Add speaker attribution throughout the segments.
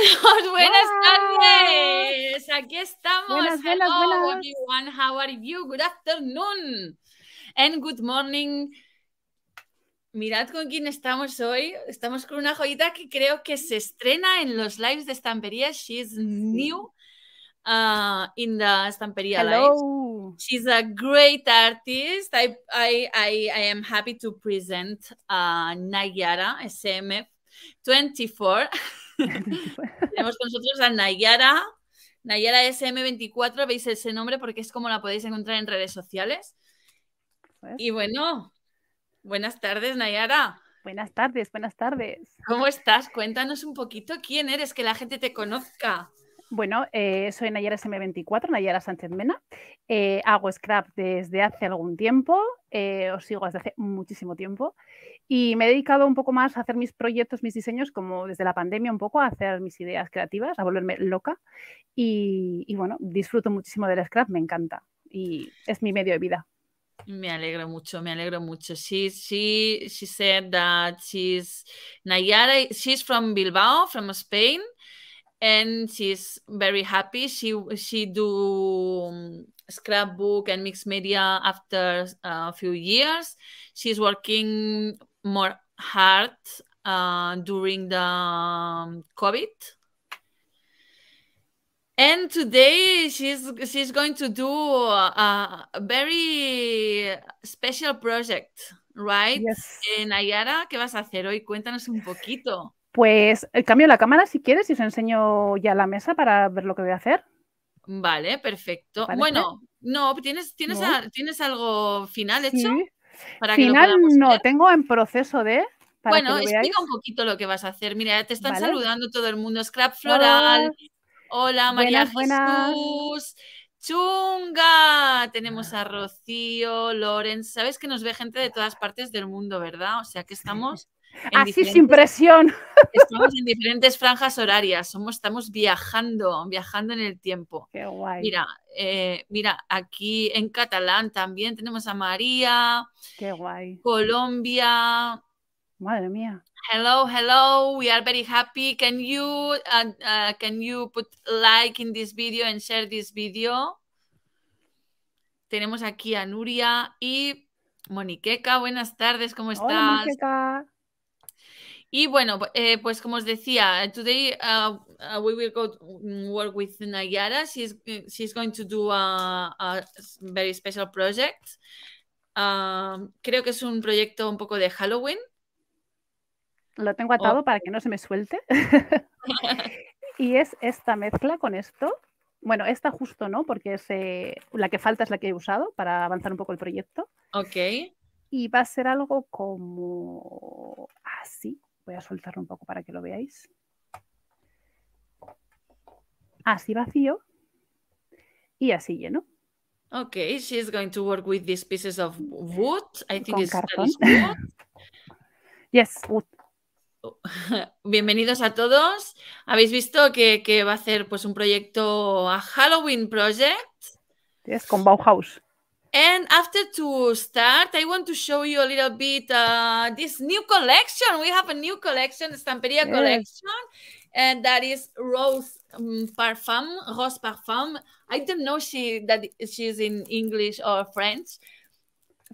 Speaker 1: buenas tardes. Aquí estamos. Hello, How are you? Good afternoon and good morning. Mirad con quién estamos hoy. Estamos con una joyita que creo que se estrena en los lives de Estampería. She's new uh, in the Estampería Live, She's a great artist. I, I, I, am happy to present uh, Nayara SMF 24. Tenemos con nosotros a Nayara. Nayara SM24, veis ese nombre porque es como la podéis encontrar en redes sociales. Pues. Y bueno, buenas tardes, Nayara. Buenas tardes, buenas tardes. ¿Cómo estás? Cuéntanos un poquito quién eres, que la gente te conozca.
Speaker 2: Bueno, eh, soy Nayara SM24, Nayara Sánchez Mena. Eh, hago scrap desde hace algún tiempo, eh, os sigo desde hace muchísimo tiempo y me he dedicado un poco más a hacer mis proyectos, mis diseños, como desde la pandemia un poco, a hacer mis ideas creativas, a volverme loca. Y, bueno, disfruto muchísimo del scrap, me encanta. Y es mi medio de vida.
Speaker 1: Me alegro mucho, me alegro mucho. She, she, she said that she's Nayara, she's from Bilbao, from Spain, and she's very happy. She, she do um, scrapbook and mixed media after uh, a few years. She's working more hard uh, during the um, COVID. And today she's she's going to do a, hacer very special project, right? Yes. En eh, Ayara, ¿qué vas a hacer hoy? Cuéntanos un poquito.
Speaker 2: Pues eh, cambio la cámara si quieres y os enseño ya la mesa para ver lo que voy a hacer.
Speaker 1: Vale, perfecto. Bueno, no, ¿tienes, tienes, ¿tienes algo final hecho? Sí. Para Final
Speaker 2: no, tengo en proceso de... bueno, explica un
Speaker 1: poquito lo que vas a hacer. Mira, te están saludando todo el mundo. Scrap Floral. Hola, María buenas, Jesús. Chunga. Tenemos ah. a Rocío, Lorenz. Sabes que nos ve gente de todas partes del mundo, ¿verdad? O sea que estamos Así sin
Speaker 2: presión.
Speaker 1: Estamos en diferentes franjas horarias, somos, estamos viajando, viajando en el tiempo. Qué guay. Mira, eh, mira, aquí en catalán también tenemos a María. Qué guay. Colombia. Madre mía. Hello, hello. We are very happy. Can you uh, uh, can you put like in this video and share this video? Tenemos aquí a Nuria y Moniqueca. Buenas tardes, ¿cómo estás? Moniqueca. Y bueno, eh, pues como os decía, today uh, uh, we will go mm, work with Nayara. She's, eh, she's going to do a, a very special project. Um, creo que es un proyecto un poco de Halloween.
Speaker 2: Lo tengo atado oh. para que no se me suelte. y es esta mezcla con esto. Bueno, esta justo no, porque es, eh, la que falta es la que he usado para avanzar un poco el proyecto. Ok. Y va a ser algo como así, Voy a soltarlo un poco para que lo veáis. Así vacío y así lleno.
Speaker 1: Ok, she's going to work with these pieces of wood. I think Con wood. yes, wood. Bienvenidos a todos. Habéis visto que, que, va a hacer pues un proyecto a
Speaker 2: Halloween Project. Es con Bauhaus.
Speaker 1: And after to start, I want to show you a little bit uh, this new collection. We have a new collection, the Stamperia yes. collection, and that is Rose um, Parfum, Rose Parfum. I don't know she that she's in English or French.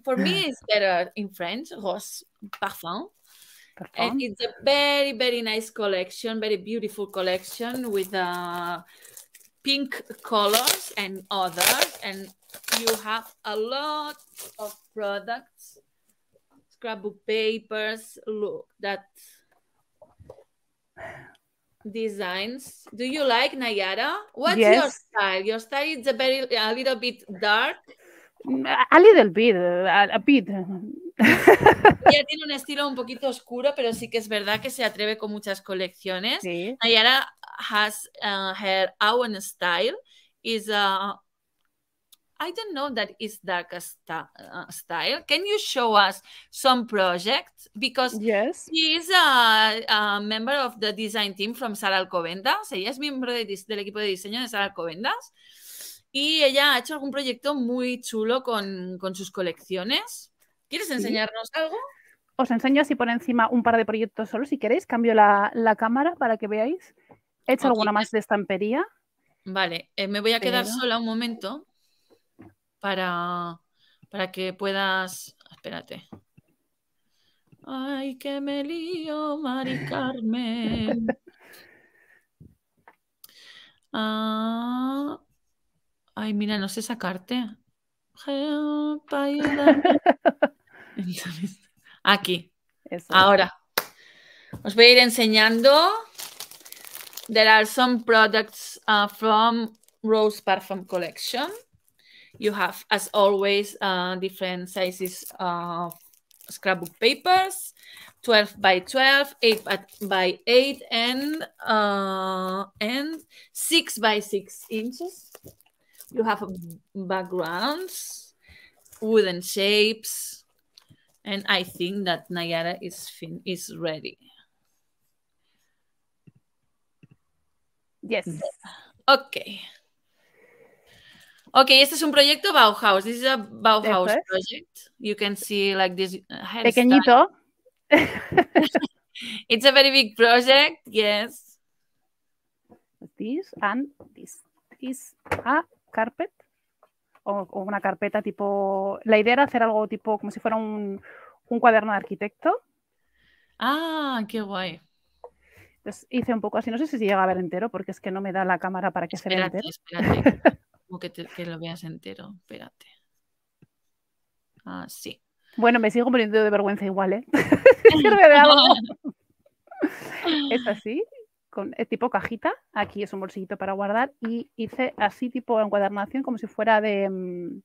Speaker 1: For me, it's better in French, Rose Parfum. And it's a very, very nice collection, very beautiful collection with uh, pink colors and others and you have a lot of products, scrapbook papers, look, that designs. Do you like Nayara? What's your style? Your style is a very a little bit dark.
Speaker 2: A little bit, a, bit. Ella
Speaker 1: tiene un estilo un poquito oscuro, pero sí que es verdad que se atreve con muchas colecciones. Nayara has uh, her own style. Is a uh, I don't know that it's dark uh, style. Can you show us some projects? Because she is a, member of the design team from Sara Alcobendas. Ella es miembro del equipo de diseño de Sara Alcobendas. Y ella ha hecho algún proyecto muy chulo con, sus colecciones. ¿Quieres enseñarnos algo?
Speaker 2: Os enseño así por encima un par de proyectos solo, si queréis. Cambio la, cámara para que veáis. He hecho alguna más de estampería.
Speaker 1: Vale, eh, me voy a quedar sola un momento para, que puedas. Espérate. Ay, que me lío, Mari Carmen. Ah, ay, mira, no sé sacarte. aquí. Ahora. Os voy a ir enseñando. There are some products uh, from Rose Parfum Collection. You have, as always, uh, different sizes of scrapbook papers, 12 by 12, 8 by 8, and, uh, and 6 by 6 inches. You have backgrounds, wooden shapes, and I think that Nayara is fin is ready. Yes. Okay. Ok, este es un proyecto Bauhaus. This is a Bauhaus project. You can see like this. Uh, Pequeñito. It's a very big project. Yes.
Speaker 2: This and this. This a carpet o, una carpeta tipo. La idea era hacer algo tipo como si fuera un, cuaderno de arquitecto.
Speaker 1: Ah, qué guay.
Speaker 2: Entonces hice un poco así, no sé si se llega a ver entero porque es que no me da la cámara para que se vea entero. Espérate.
Speaker 1: como que, lo veas entero. Espérate. Así. Ah,
Speaker 2: bueno, me sigo poniendo de vergüenza igual, ¿eh? es así, con es eh, tipo cajita. Aquí es un bolsillito para guardar. Y hice así, tipo encuadernación, como si fuera de. Mm,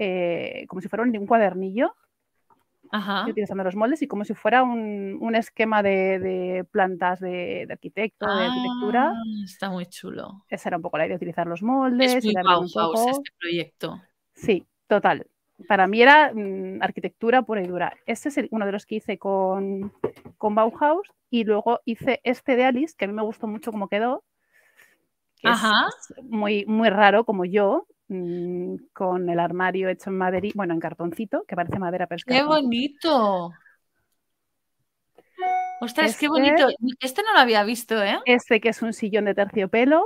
Speaker 2: eh, como si fuera un cuadernillo utilizando los moldes y como si fuera un, esquema de, plantas de, arquitecto, de arquitectura. Ah, está muy chulo. Esa era un poco la idea de utilizar los moldes. Es muy Bauhaus este proyecto. Sí, total. Para mí era mm, arquitectura pura y dura. Este es uno de los que hice con, Bauhaus y luego hice este de Alice, que a mí me gustó mucho cómo quedó. Es muy, muy raro como yo, Mm, con el armario hecho en madera, bueno, en cartoncito, que parece madera, pero ¡Qué bonito! Ostras, qué bonito. Este no lo había visto, ¿eh? Este que es un sillón de terciopelo,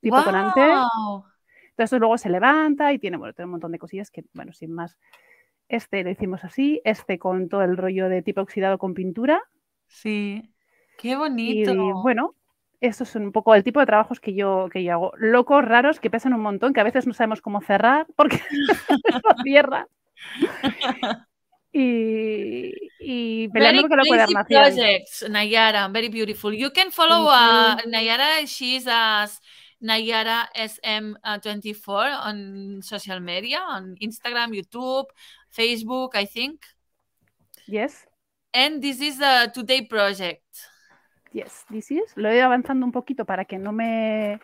Speaker 2: tipo ¡Wow! Entonces luego se levanta y tiene, bueno, tiene un montón de cosillas que, bueno, sin más. Este lo hicimos así, este con todo el rollo de tipo oxidado con pintura. Sí. Qué bonito. Y, bueno, estos son un poco el tipo de trabajos que yo, que yo hago. Locos, raros, que pesan un montón, que a veces no sabemos cómo cerrar porque es cierra. y, y peleando que lo la cuadernación.
Speaker 1: Projects, Nayara, very beautiful. You can follow uh, Nayara, she's as Nayara SM24 uh, on social media, on Instagram, YouTube, Facebook, I think. Yes. And this is a today project
Speaker 2: yes, this Lo he ido avanzando un poquito para que no me,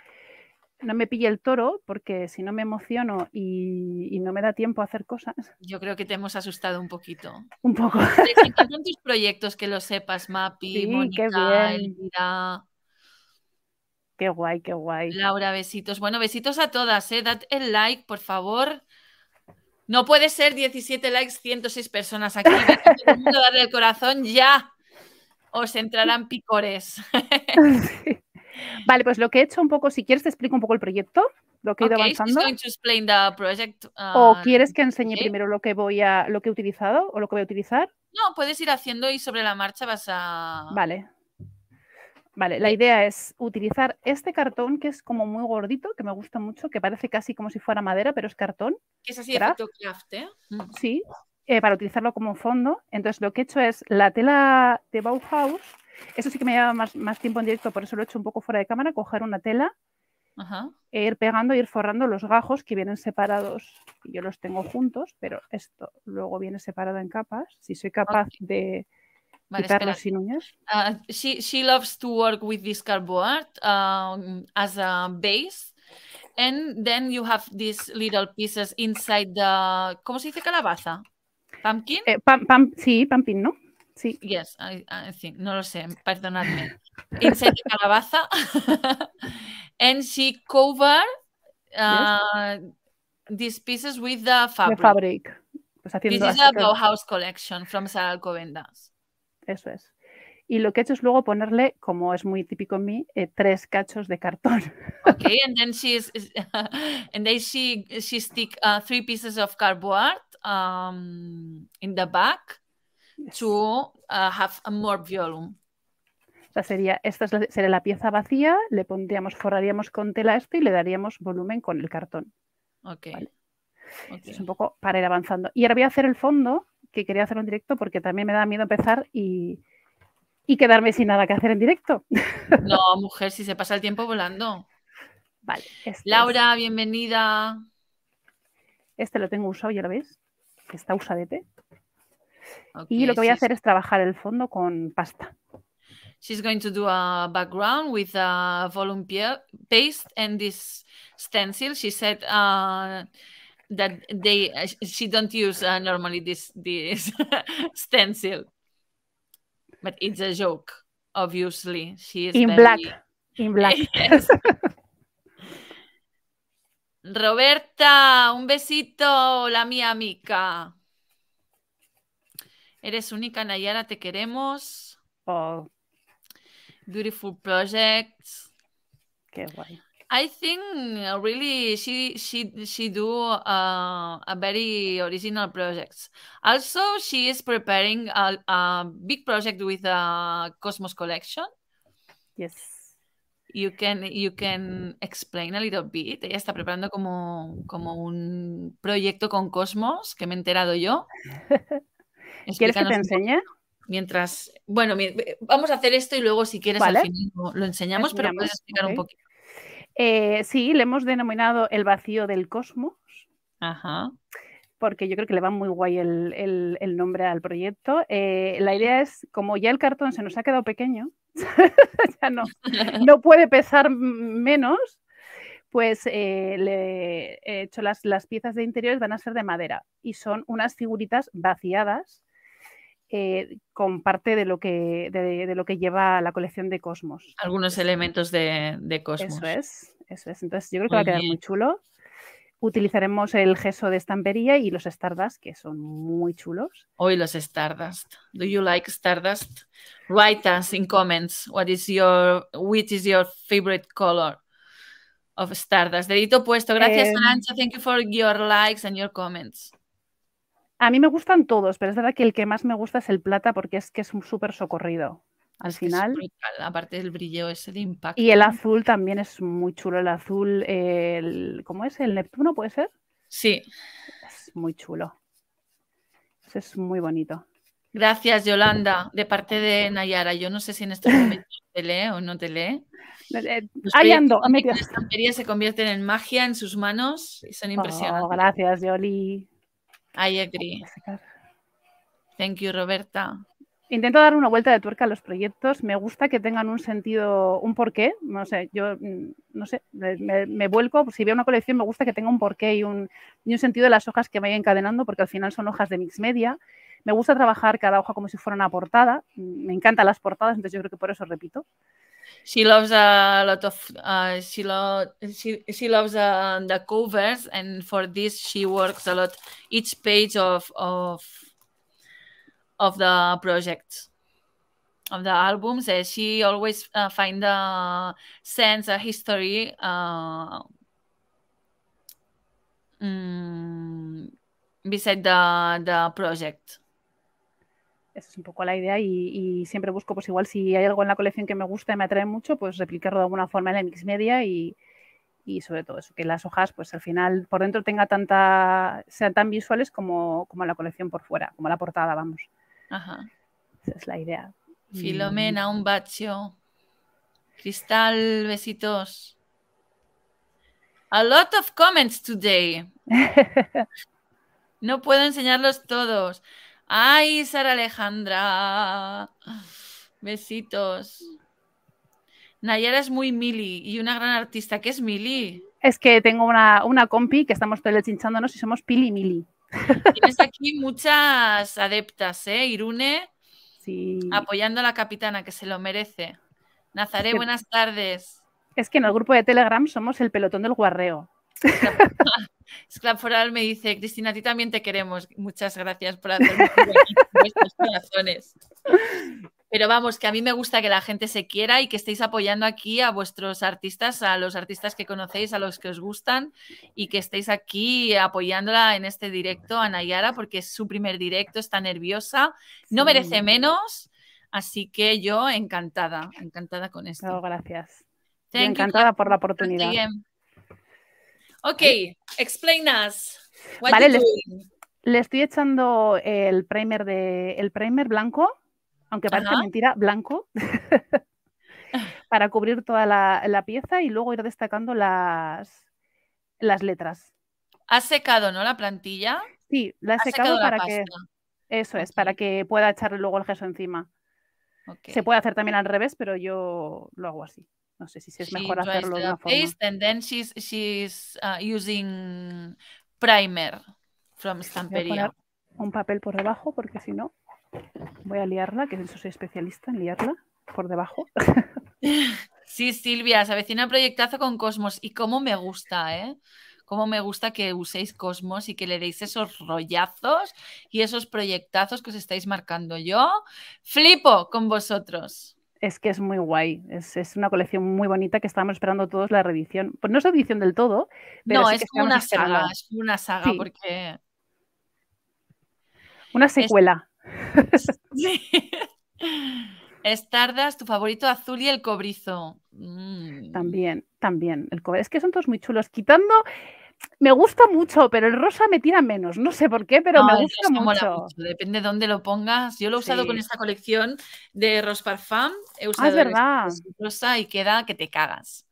Speaker 2: no me pille el toro, porque si no me emociono y, no me da tiempo a hacer cosas.
Speaker 1: Yo creo que te hemos asustado un poquito. Un poco. tus proyectos que lo sepas, Mapi, Mónica, bien. Qué guay, qué guay. Laura, besitos. Bueno, besitos a todas, eh. Dad el like, por favor. No puede ser 17 likes, 106 personas aquí. Todo el corazón ya os entrarán picores.
Speaker 2: Vale, pues lo que he hecho un poco, si quieres te explico un poco el proyecto, lo que he ido avanzando.
Speaker 1: ¿O ah, quieres que enseñe
Speaker 2: primero lo que voy a, lo que he utilizado o lo que voy a utilizar?
Speaker 1: No, puedes ir haciendo y sobre la marcha vas a.
Speaker 2: Vale. Vale, la idea es utilizar este cartón que es como muy gordito, que me gusta mucho, que parece casi como si fuera madera, pero es cartón.
Speaker 1: Es así de ¿eh?
Speaker 2: Sí, eh, para utilizarlo como fondo. Entonces lo que he hecho es la tela de Bauhaus, eso sí que me lleva más, más tiempo en directo, por eso lo he hecho un poco fuera de cámara, coger una tela e ir pegando, e ir forrando los gajos que vienen separados. Yo los tengo juntos, pero esto luego viene separado en capas. Si soy capaz de
Speaker 1: vale, ah, she, she, loves to work with this cardboard um, as a base. And then you have these little pieces inside the... ¿Cómo se dice calabaza?
Speaker 2: ¿Pumpkin? Eh, pam, sí, pumpkin, ¿no? Sí.
Speaker 1: Yes, I, I no lo sé, perdonadme. Inside calabaza. NC cover uh, these pieces with the fabric. fabric.
Speaker 2: Pues haciendo This is a Bauhaus
Speaker 1: collection from Sara Alcobendas.
Speaker 2: Eso es. Y lo que he hecho es luego ponerle, como es muy típico en mí, eh, tres cachos de cartón.
Speaker 1: Okay, and then she's, and then she, she stick uh, three pieces of cardboard en um, in the back to uh, have a more volume.
Speaker 2: sería, esta sería la pieza vacía, le pondríamos, forraríamos con tela esto y le daríamos volumen con el cartón. Ok. Es un poco para ir avanzando. Y ahora voy a hacer el fondo, que quería hacerlo en directo porque también me da miedo empezar y, quedarme sin nada que hacer en directo. No,
Speaker 1: mujer, si se pasa el tiempo volando. Vale. Este Laura,
Speaker 2: bienvenida. Este lo tengo usado, ya lo veis. que está Okay, y lo que voy a hacer es trabajar el fondo con pasta.
Speaker 1: She's going to do a background with a volume paste and this stencil. She said uh, that they uh, she don't use uh, normally this this stencil, but it's a joke. Obviously, she is in very... black. In black. yes. Roberta, un besito, la mía amiga. Eres única, Nayara, te queremos. Oh. Beautiful projects. I think uh, really she she she do uh, a very original projects. Also, she is preparing a, a big project with a uh, Cosmos collection. Yes you can, you can explain a little bit. Ella está preparando como, como un proyecto con Cosmos que me he enterado yo. ¿Quieres que te enseñe? Mientras, bueno, vamos a hacer
Speaker 2: esto y luego si quieres al final lo, enseñamos, pero puedes explicar un poquito. Eh, sí, le hemos denominado el vacío del cosmos. Ajá. Porque yo creo que le va muy guay el, nombre al proyecto. Eh, la idea es, como ya el cartón se nos ha quedado pequeño, no, puede pesar menos, pues he eh, eh, hecho las, piezas de interiores van a ser de madera y son unas figuritas vaciadas eh, con parte de lo, que, de, lo que lleva la colección de Cosmos.
Speaker 1: Algunos elementos de, Cosmos. Eso es, eso es. Entonces yo creo que va a quedar muy
Speaker 2: chulo utilizaremos el gesso de estampería y los Stardust, que son muy chulos.
Speaker 1: Hoy los Stardust. Do you like Stardust? Write us in comments what is your, which is your favorite color of Stardust. Dedito puesto. Gracias, eh... Thank you for your likes and your comments.
Speaker 2: A mí me gustan todos, pero es verdad que el que más me gusta es el plata porque es que es un súper socorrido. Al final.
Speaker 1: Aparte del brillo ese de impacto. Y el
Speaker 2: azul también es muy chulo. El azul, el, ¿cómo es? ¿El Neptuno puede ser? Sí. Es muy chulo. es muy bonito.
Speaker 1: Gracias, Yolanda, de parte de Nayara. Yo no sé si en
Speaker 2: estos momentos
Speaker 1: te lee o no te lee.
Speaker 2: Eh, ahí ando.
Speaker 1: se convierten en magia en sus manos y son oh, impresionantes. gracias, Yoli. I agree. Thank you, Roberta
Speaker 2: intento dar una vuelta de tuerca a los proyectos. Me gusta que tengan un sentido, un porqué. No sé, yo mm, no sé, me, vuelco. Pues si veo una colección, me gusta que tenga un porqué y un, un sentido de las hojas que vaya encadenando, porque al final son hojas de mix media. Me gusta trabajar cada hoja como si fuera una portada. Mm, me encantan las portadas, entonces yo creo que por eso repito.
Speaker 1: She loves a lot of uh, she, loves she, uh, loves the covers and for this she works a lot each page of of of the projects, of the albums eh, she always uh, find a sense a history uh, mm, beside the, project
Speaker 2: Esa es un poco la idea y, siempre busco, pues igual si hay algo en la colección que me gusta y me atrae mucho, pues replicarlo de alguna forma en la mix media y, sobre todo eso, que las hojas, pues al final por dentro tenga tanta, sean tan visuales como, como la colección por fuera, como la portada, vamos. Ajá. Esa es la idea. Filomena,
Speaker 1: un bacio. Cristal, besitos. A lot of comments today. No puedo enseñarlos todos. Ay, Sara Alejandra. Besitos. Nayara es muy mili y una gran artista. ¿Qué es mili?
Speaker 2: Es que tengo una, una compi que estamos telechinchándonos y somos pili mili. Tienes
Speaker 1: aquí muchas adeptas, ¿eh? Irune, apoyando a la capitana, que se lo merece. Nazaré, buenas tardes.
Speaker 2: Es que en el grupo de Telegram somos el pelotón del guarreo.
Speaker 1: Foral me dice, Cristina, a ti también te queremos. Muchas gracias por hacer nuestros corazones. Pero vamos, que a mí me gusta que la gente se quiera y que estéis apoyando aquí a vuestros artistas, a los artistas que conocéis, a los que os gustan y que estéis aquí apoyándola en este directo a Nayara porque es su primer directo, está nerviosa, no merece menos, así que yo encantada, encantada con esto. gracias.
Speaker 2: encantada por la oportunidad.
Speaker 1: Ok, explain us.
Speaker 2: vale, le, estoy echando el primer, de, el primer blanco aunque parece mentira, blanco, para cubrir toda la, pieza y luego ir destacando las, las letras.
Speaker 1: ¿Ha secado, no, la plantilla?
Speaker 2: Sí, la he secado, para que... Eso es, para que pueda echarle luego el gesso encima. Se puede hacer también al revés, pero yo lo hago así. No sé si es mejor hacerlo de una forma. Uh,
Speaker 1: using primer from
Speaker 2: Un papel por debajo porque si no. Voy a liarla, que eso soy especialista en liarla por debajo.
Speaker 1: Sí, Silvia, se avecina el proyectazo con Cosmos y cómo me gusta, ¿eh? Cómo me gusta que uséis Cosmos y que le deis esos rollazos y esos proyectazos que os estáis marcando. Yo flipo con vosotros.
Speaker 2: Es que es muy guay, es, una colección muy bonita que estábamos esperando todos la reedición. Pues no es edición del todo, no, es, como una saga, es una saga, una saga
Speaker 1: porque...
Speaker 2: Una secuela.
Speaker 1: Estardas, tu favorito azul y el cobrizo. Mm.
Speaker 2: También, también. El cobrizo. Es que son todos muy chulos. Quitando, me gusta mucho, pero el rosa me tira menos. No sé por qué, pero me gusta mucho.
Speaker 1: Depende de dónde lo pongas. Yo lo he usado con esta colección de Rose Parfum. Ah, es verdad.
Speaker 2: rosa y queda que te cagas.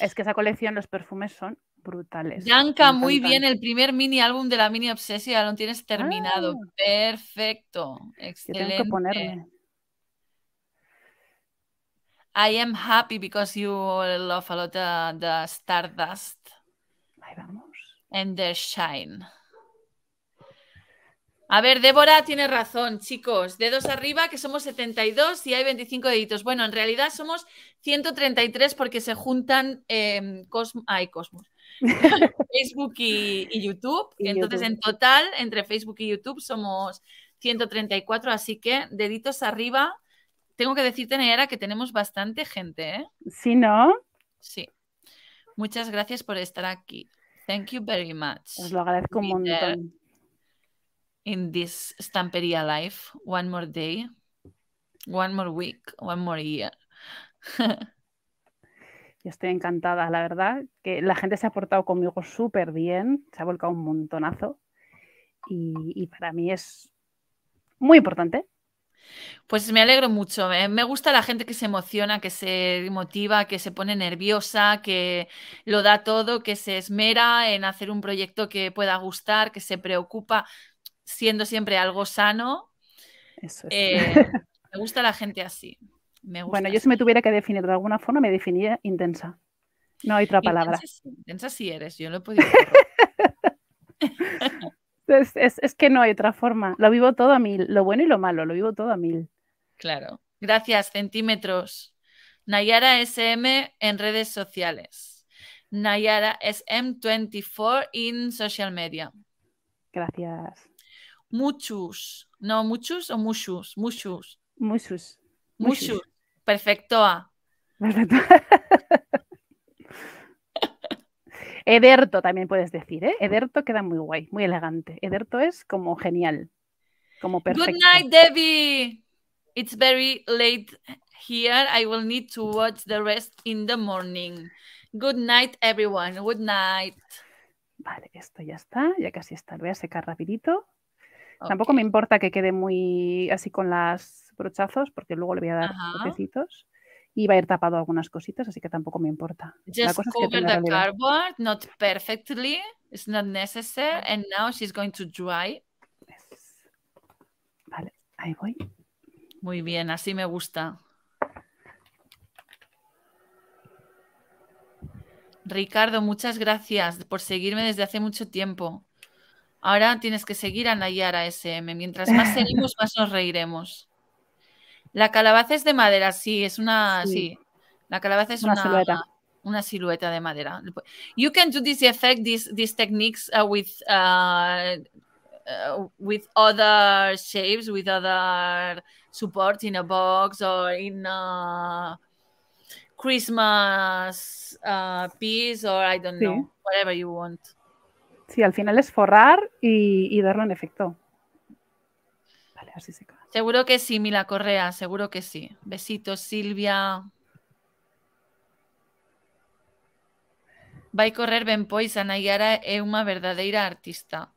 Speaker 2: Es que esa colección, los perfumes son brutales. Yanka, muy bien, el
Speaker 1: primer mini álbum de la mini obsesión, lo tienes terminado. Ah. Perfecto, excelente. I am happy because you love a lot of uh, the Stardust. Ahí vamos. And the Shine. A ver, Débora tiene razón, chicos. Dedos arriba, que somos 72 y hay 25 deditos. Bueno, en realidad somos 133 porque se juntan eh, em, Cosmo. Cosmos. Facebook y, YouTube. Entonces, en total, entre Facebook y YouTube somos 134, así que deditos arriba. Tengo que decirte, Nayara, que tenemos bastante gente, ¿eh?
Speaker 2: Sí, ¿no?
Speaker 1: Sí. Muchas gracias por estar aquí. Thank you very much. Os lo agradezco un montón. In this Stamperia life, one more day, one more week, one more year.
Speaker 2: estoy encantada, la verdad, que la gente se ha portado conmigo súper bien, se ha volcado un montonazo y, para mí es muy importante
Speaker 1: pues me alegro mucho. Eh. Me gusta la gente que se emociona, que se motiva, que se pone nerviosa, que lo da todo, que se esmera en hacer un proyecto que pueda gustar, que se preocupa siendo siempre algo sano. Eh, me gusta la gente así.
Speaker 2: Bueno, yo si me tuviera que definir de alguna forma, me definiría intensa. No hay otra palabra.
Speaker 1: Intensa, sí eres, yo lo he podido.
Speaker 2: es, es, que no hay otra forma. Lo vivo todo a mil, lo bueno y lo malo, lo vivo todo a mil.
Speaker 1: Claro. Gracias, centímetros. Nayara SM en redes sociales. Nayara SM24 in social media.
Speaker 2: Gracias.
Speaker 1: Muchos. No, muchos o muchos. Muchos. Muchos. Muchos. Perfecto.
Speaker 2: Ederto también puedes decir, ¿eh? Ederto queda muy guay, muy elegante. Ederto es como genial, como perfecto. Good night,
Speaker 1: Debbie. It's very late here. I will need to watch the rest in the morning. Good night, everyone. Good night. Vale, esto
Speaker 2: ya está, ya casi está. Lo voy a secar rapidito. Tampoco me importa que quede muy así con las brochazos porque luego le voy a dar toquecitos y va a ir tapado algunas cositas, así que tampoco me importa. Just cover the
Speaker 1: cardboard, not perfectly, it's not necessary, and now she's going to dry.
Speaker 2: Vale, ahí voy.
Speaker 1: Muy bien, así me gusta. Ricardo, muchas gracias por seguirme desde hace mucho tiempo. Ahora tienes que seguir a Nayara SM. Mientras más seguimos, más nos reiremos. La calabaza es de madera, sí, es una. Sí. La calabaza es una, una silueta. de madera. You can do this effect, these, techniques uh, with, uh, uh, with other shapes, with other supports in a box or in a Christmas uh, piece or I don't know, whatever you want.
Speaker 2: Sí, al final es forrar y, y un efecto. Vale, así se cae.
Speaker 1: Seguro que sí, Mila Correa, seguro que sí. Besitos, Silvia. ¿Va a correr ben Poisa? Nayara una verdadera artista.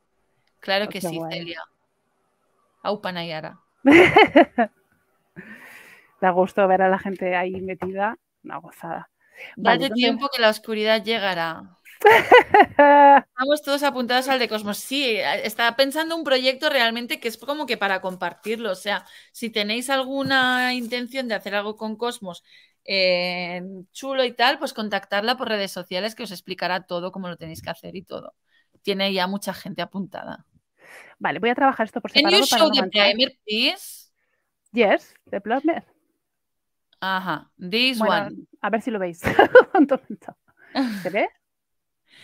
Speaker 1: Claro ah, que, sí, Celia. Aupa Nayara.
Speaker 2: da gusto ver a la gente ahí metida, una gozada. Date vale, tiempo
Speaker 1: que la oscuridad llegará. Estamos todos apuntados al de Cosmos. Sí, estaba pensando un proyecto realmente que es como que para compartirlo. O sea, si tenéis alguna intención de hacer algo con Cosmos eh, chulo y tal, pues contactarla por redes sociales que os explicará todo cómo lo tenéis que hacer y todo. Tiene ya mucha gente apuntada.
Speaker 2: Vale, voy a trabajar esto por separado. show Yes, de Ajá, this one. A ver si lo veis. ¿Se ve?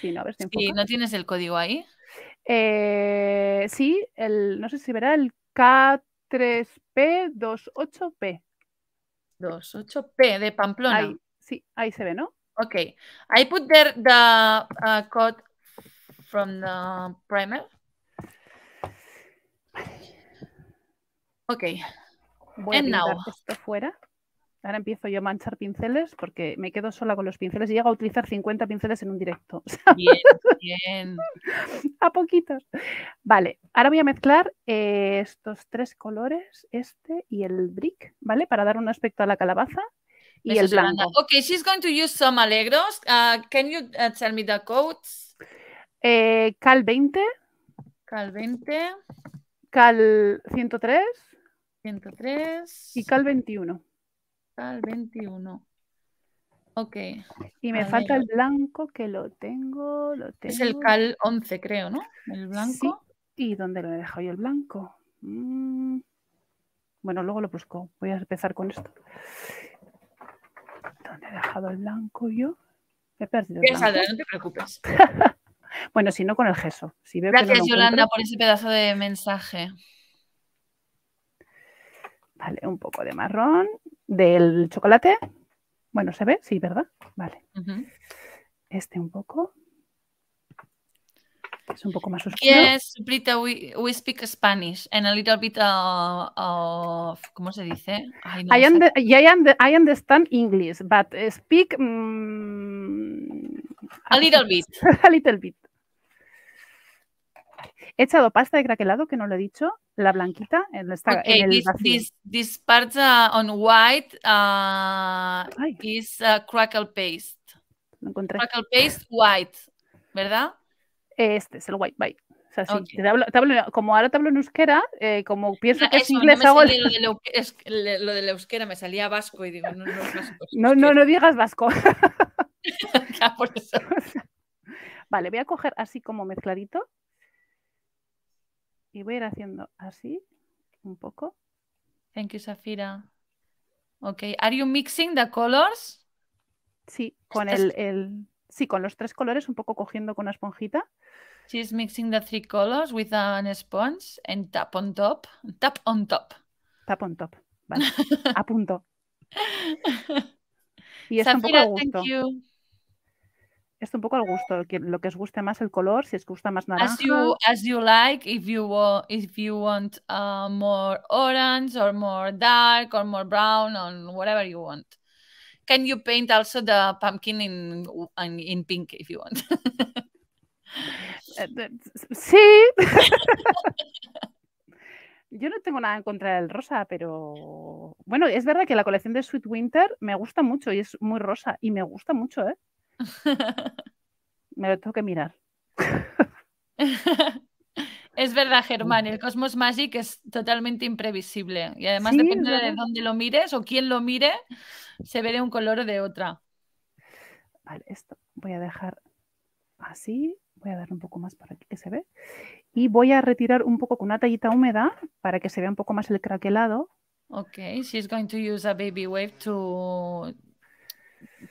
Speaker 2: Sí, no, si tienes el código ahí? Eh, sí, no sé si verá el K3P28P. 28P de Pamplona. sí, ahí se ve, ¿no? Ok. I put there the uh,
Speaker 1: code from the primer.
Speaker 2: Ok. Bueno. And Ahora empiezo yo a manchar pinceles porque me quedo sola con los pinceles y llego a utilizar 50 pinceles en un directo. Bien, bien. a poquitos. Vale, ahora voy a mezclar eh, estos tres colores, este y el brick, ¿vale? Para dar un aspecto a la calabaza y el blanco.
Speaker 1: Ok, she's going to use some alegros. Uh, can you uh, tell me the codes?
Speaker 2: Eh, cal 20.
Speaker 1: Cal 20.
Speaker 2: Cal 103. 103. Y cal 21. Cal 21. Ok. Y me falta el blanco que lo tengo, Es el cal 11, creo, ¿no? El blanco. ¿Y dónde lo he dejado yo el blanco? Mm. Bueno, luego lo busco. Voy a empezar con esto. ¿Dónde he dejado el blanco yo? Me he perdido. El blanco. no te preocupes. bueno, si no con el gesso. Gracias, Yolanda, por ese
Speaker 1: pedazo de mensaje.
Speaker 2: Vale, un poco de marrón del chocolate. Bueno, ¿se ve? Sí, ¿verdad? Vale. Este un poco. Es un poco más oscuro. Yes,
Speaker 1: Brita, we, we speak Spanish and a little bit of, ¿cómo se dice? I,
Speaker 2: I, understand English, but speak mm, a little bit. a little bit. He echado pasta de craquelado, que no lo he dicho, la blanquita. En eh, esta, okay, en this,
Speaker 1: this, part on white uh, is crackle paste. encontré. Crackle paste white,
Speaker 2: ¿verdad? Este es el white, bye. O sea, sí, como ahora te hablo en euskera, eh, como pienso ah, que es inglés hago... Lo, de
Speaker 1: la, es, lo euskera me salía vasco y digo, no, no, no,
Speaker 2: no, no digas vasco. por eso. Vale, voy a coger así como mezcladito y voy a ir haciendo así, un poco. Thank you, Safira. Ok, ¿are you mixing the colors? Sí, con el, el, sí, con los tres colores, un poco cogiendo
Speaker 1: con una esponjita. She's mixing the three colors with an sponge and tap on
Speaker 2: top. Tap on top. Tap on top. Vale. A punto.
Speaker 1: y es un poco Thank you
Speaker 2: es un poco al gusto, lo que os guste más el color, si os gusta más naranja. As you,
Speaker 1: as you like, if you want, if you want uh, more orange or more dark or more brown or whatever you want. Can you paint also the pumpkin in, pink if you want?
Speaker 2: Eh, sí. Yo no tengo nada en contra del rosa, pero bueno, es verdad que la colección de Sweet Winter me gusta mucho y es muy rosa y me gusta mucho, ¿eh? Me lo tengo que mirar. es verdad, Germán, el Cosmos Magic
Speaker 1: es totalmente imprevisible y además depende de dónde lo mires o quién lo mire, se ve de un color o de otra. Vale, esto
Speaker 2: voy a dejar así, voy a dar un poco más para aquí que se ve y voy a retirar un poco con una tallita húmeda para que se vea un poco más el craquelado.
Speaker 1: ok, she's going to use a baby wave to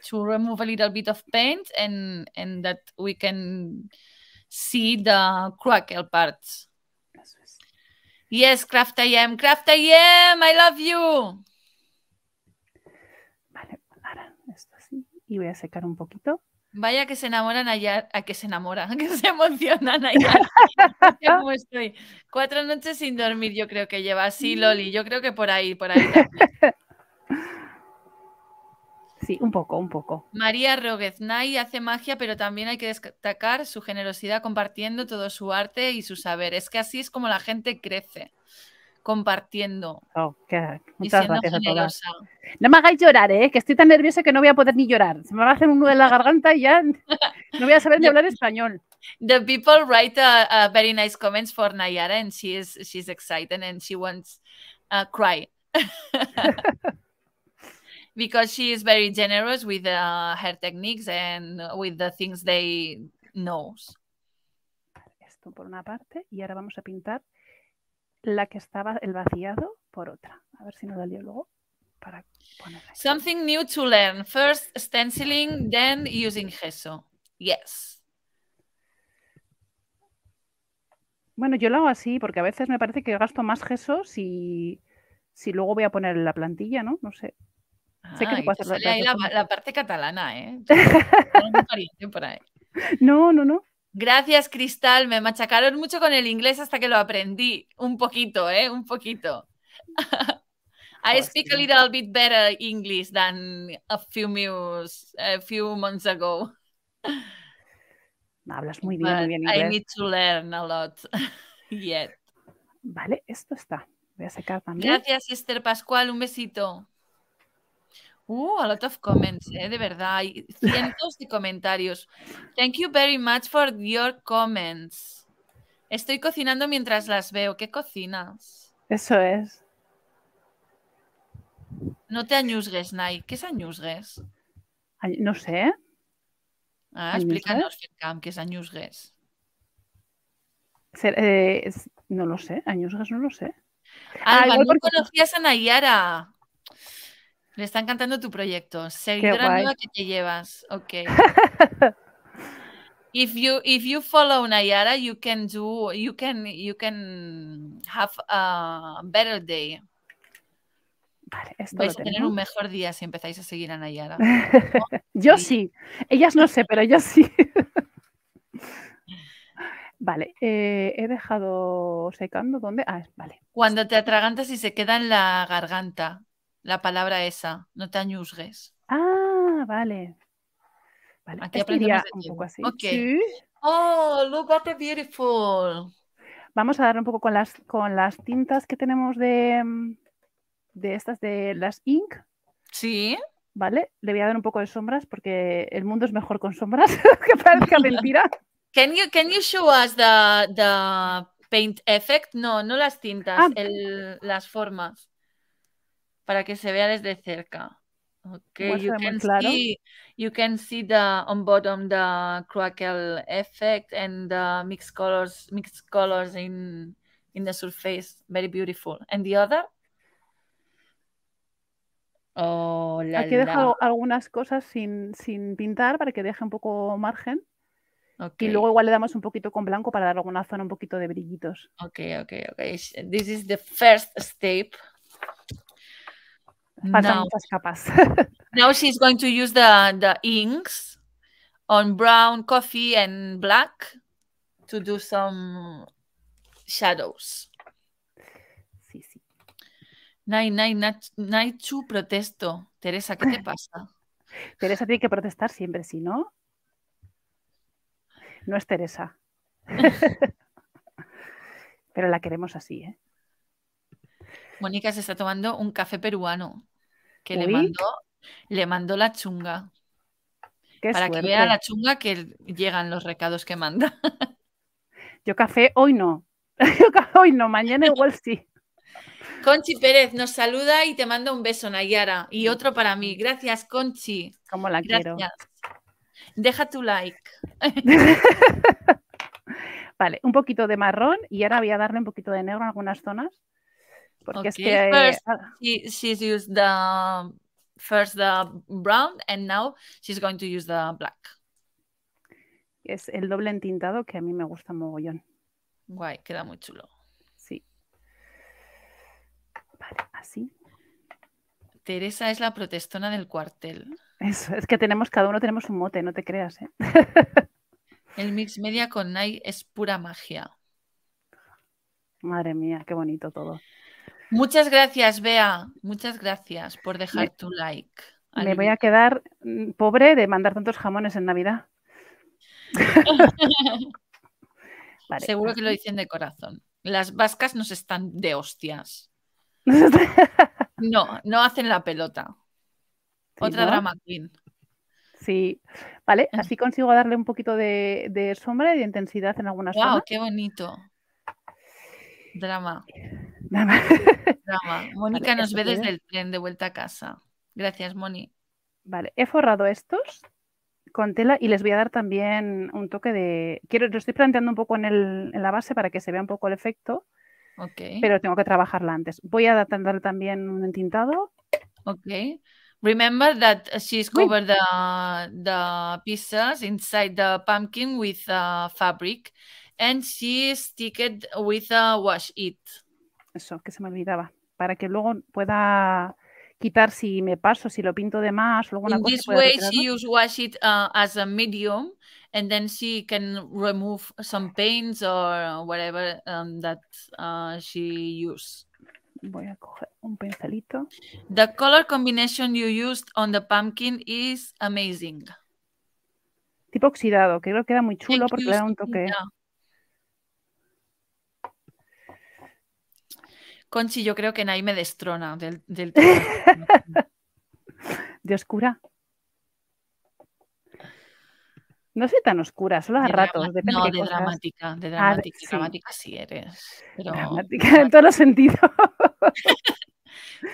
Speaker 1: to remove a little bit of paint and and that we can see the crackle parts. Yes, Craft I am, Craft I am, I love you.
Speaker 2: Vale, ahora esto así y voy a secar un poquito.
Speaker 1: Vaya que se enamoran allá, a que se enamoran, que se emocionan allá. ¿Cómo estoy? Cuatro noches sin dormir, yo creo que lleva así, Loli. Yo creo que por ahí, por ahí.
Speaker 2: Sí, un poco, un poco.
Speaker 1: María Rogeznay hace magia, pero también hay que destacar su generosidad compartiendo todo su arte y su saber. Es que así es como la gente crece, compartiendo.
Speaker 2: Oh, muchas gracias a No me hagáis llorar, ¿eh? que estoy tan nerviosa que no voy a poder ni llorar. Se me va a hacer un nudo en la garganta y ya no voy a saber ni hablar español.
Speaker 1: The people write very nice comments for Nayara and she is, she's excited and she wants uh, cry. because she is very generous with sus uh, her techniques and with the things they
Speaker 2: knows. Esto por una parte y ahora vamos a pintar la que estaba el vaciado por otra. A ver si nos da lío luego para ponerla.
Speaker 1: Something new to learn. First stenciling, then using gesso. Yes.
Speaker 2: Bueno, yo lo hago así porque a veces me parece que gasto más gesso si, si luego voy a poner la plantilla, ¿no? No sé
Speaker 1: la, parte catalana, ¿eh?
Speaker 2: No, no, no.
Speaker 1: Gracias, Cristal. Me machacaron mucho con el inglés hasta que lo aprendí. Un poquito, ¿eh? Un poquito. I pues speak a little bit better English than a few, few months ago.
Speaker 2: Hablas muy bien, muy bien inglés. I need
Speaker 1: to learn a lot yet. Vale, esto está. Voy a secar también. Gracias, Esther Pascual. Un besito. Uh, a lot of comments, eh, de verdad. Hay cientos de comentarios. Thank you very much for your comments. Estoy cocinando mientras las veo. ¿Qué cocinas?
Speaker 2: Eso es.
Speaker 1: No te añusgues, Nai. ¿Qué es añusgues? No sé. Ah, explícanos, qué es añusgues.
Speaker 2: Eh, no lo sé, Añusgues no lo sé. ah, no conocías
Speaker 1: a Nayara. Le está encantando tu proyecto. Seguidora nueva que te llevas. Ok. if you if you follow Nayara, you can do you can you can a better day. Vale, Vais a tener un mejor día si empezáis a seguir a Nayara.
Speaker 2: yo sí. Ellas no sé, pero yo sí. Vale, eh, he dejado secando. ¿Dónde? Ah, vale.
Speaker 1: Cuando te atragantas y se queda en la garganta la palabra esa, no te añuzgues.
Speaker 2: Ah, vale.
Speaker 1: Aquí este aprendemos un poco así.
Speaker 2: Oh, look at the beautiful. Vamos a dar un poco con las, tintas que tenemos de, estas, de las ink. Sí. ¿Vale? Le voy a dar un poco de sombras porque el mundo es mejor con sombras, que parezca mentira.
Speaker 1: Can you, can you show us the, the paint effect? No, no las tintas, ah. las formas para que se vea desde cerca. Okay, pues you can, see, you can see the on bottom the crackle effect and the mixed colors mixed colors in in the surface very beautiful and the other oh, la, aquí dejado
Speaker 2: algunas cosas sin, sin pintar para que deje un poco margen Okay. Y luego igual le damos un poquito con blanco para dar alguna zona un poquito de brillitos. Ok, ok, ok. This is the first step Faltan muchas capas.
Speaker 1: now she's going to use the, inks on brown, coffee and black to do some shadows. Sí, sí. Nay, nay, protesto. Teresa, ¿qué te
Speaker 2: pasa? Teresa tiene que protestar siempre, si no, no es Teresa. Pero la queremos así, ¿eh?
Speaker 1: Mónica se está tomando un café peruano
Speaker 2: que le mandó,
Speaker 1: la chunga. para que vea la chunga que llegan los recados que
Speaker 2: manda. Yo café hoy no. Yo café hoy no, mañana igual sí.
Speaker 1: Conchi Pérez nos saluda y te manda un beso, Nayara. Y otro para mí. Gracias, Conchi. Como la quiero. Deja tu like.
Speaker 2: vale, un poquito de marrón y ahora voy a darle un poquito de negro en algunas zonas porque es que...
Speaker 1: Ah, brown and now she's going to use black. Es el doble
Speaker 2: entintado que a mí me gusta mogollón. Guay, queda muy chulo. Sí. así. Teresa es la protestona del cuartel. Eso, es que tenemos, cada uno tenemos un mote, no te creas, ¿eh? El mix media
Speaker 1: con Nike es pura
Speaker 2: magia. Madre mía, qué bonito todo.
Speaker 1: Muchas gracias, Bea. Muchas gracias por dejar tu like.
Speaker 2: Me voy a quedar mm, pobre de mandar tantos jamones en Navidad.
Speaker 1: Seguro que lo dicen de corazón. Las vascas nos están de hostias. No, no hacen la pelota. Otra drama queen.
Speaker 2: Sí, vale, eh. así consigo darle un poquito de, sombra y de intensidad en algunas cosas ¡Qué bonito!
Speaker 1: Drama. Mónica nos ve desde el tren de vuelta a casa. Gracias, Moni.
Speaker 2: Vale, he forrado estos con tela y les voy a dar también un toque de... Quiero, lo estoy planteando un poco en, la base para que se vea un poco el efecto,
Speaker 1: ok pero
Speaker 2: tengo que trabajarla antes. Voy a dar, también un entintado. Ok. Remember that
Speaker 1: she's covered the, pieces inside the pumpkin with a uh, fabric and she's ticket with a wash it. Eso,
Speaker 2: que se me olvidaba. Para que luego pueda quitar si me paso, si lo pinto de más, luego una In cosa. This way, retirar, she
Speaker 1: use wash it uh, as a medium, and then she can remove some paints or whatever um, that uh, she use.
Speaker 2: Voy a coger un pincelito.
Speaker 1: The color combination you used on the pumpkin is amazing.
Speaker 2: Tipo oxidado, que creo que queda muy chulo porque le da un toque.
Speaker 1: Conchi, yo creo que Nai me destrona del, de
Speaker 2: oscura. No soy tan oscura, solo a ratos. no, de, dramática, de ah, dramática. dramática sí. eres. Pero... Dramática en todos los sentidos.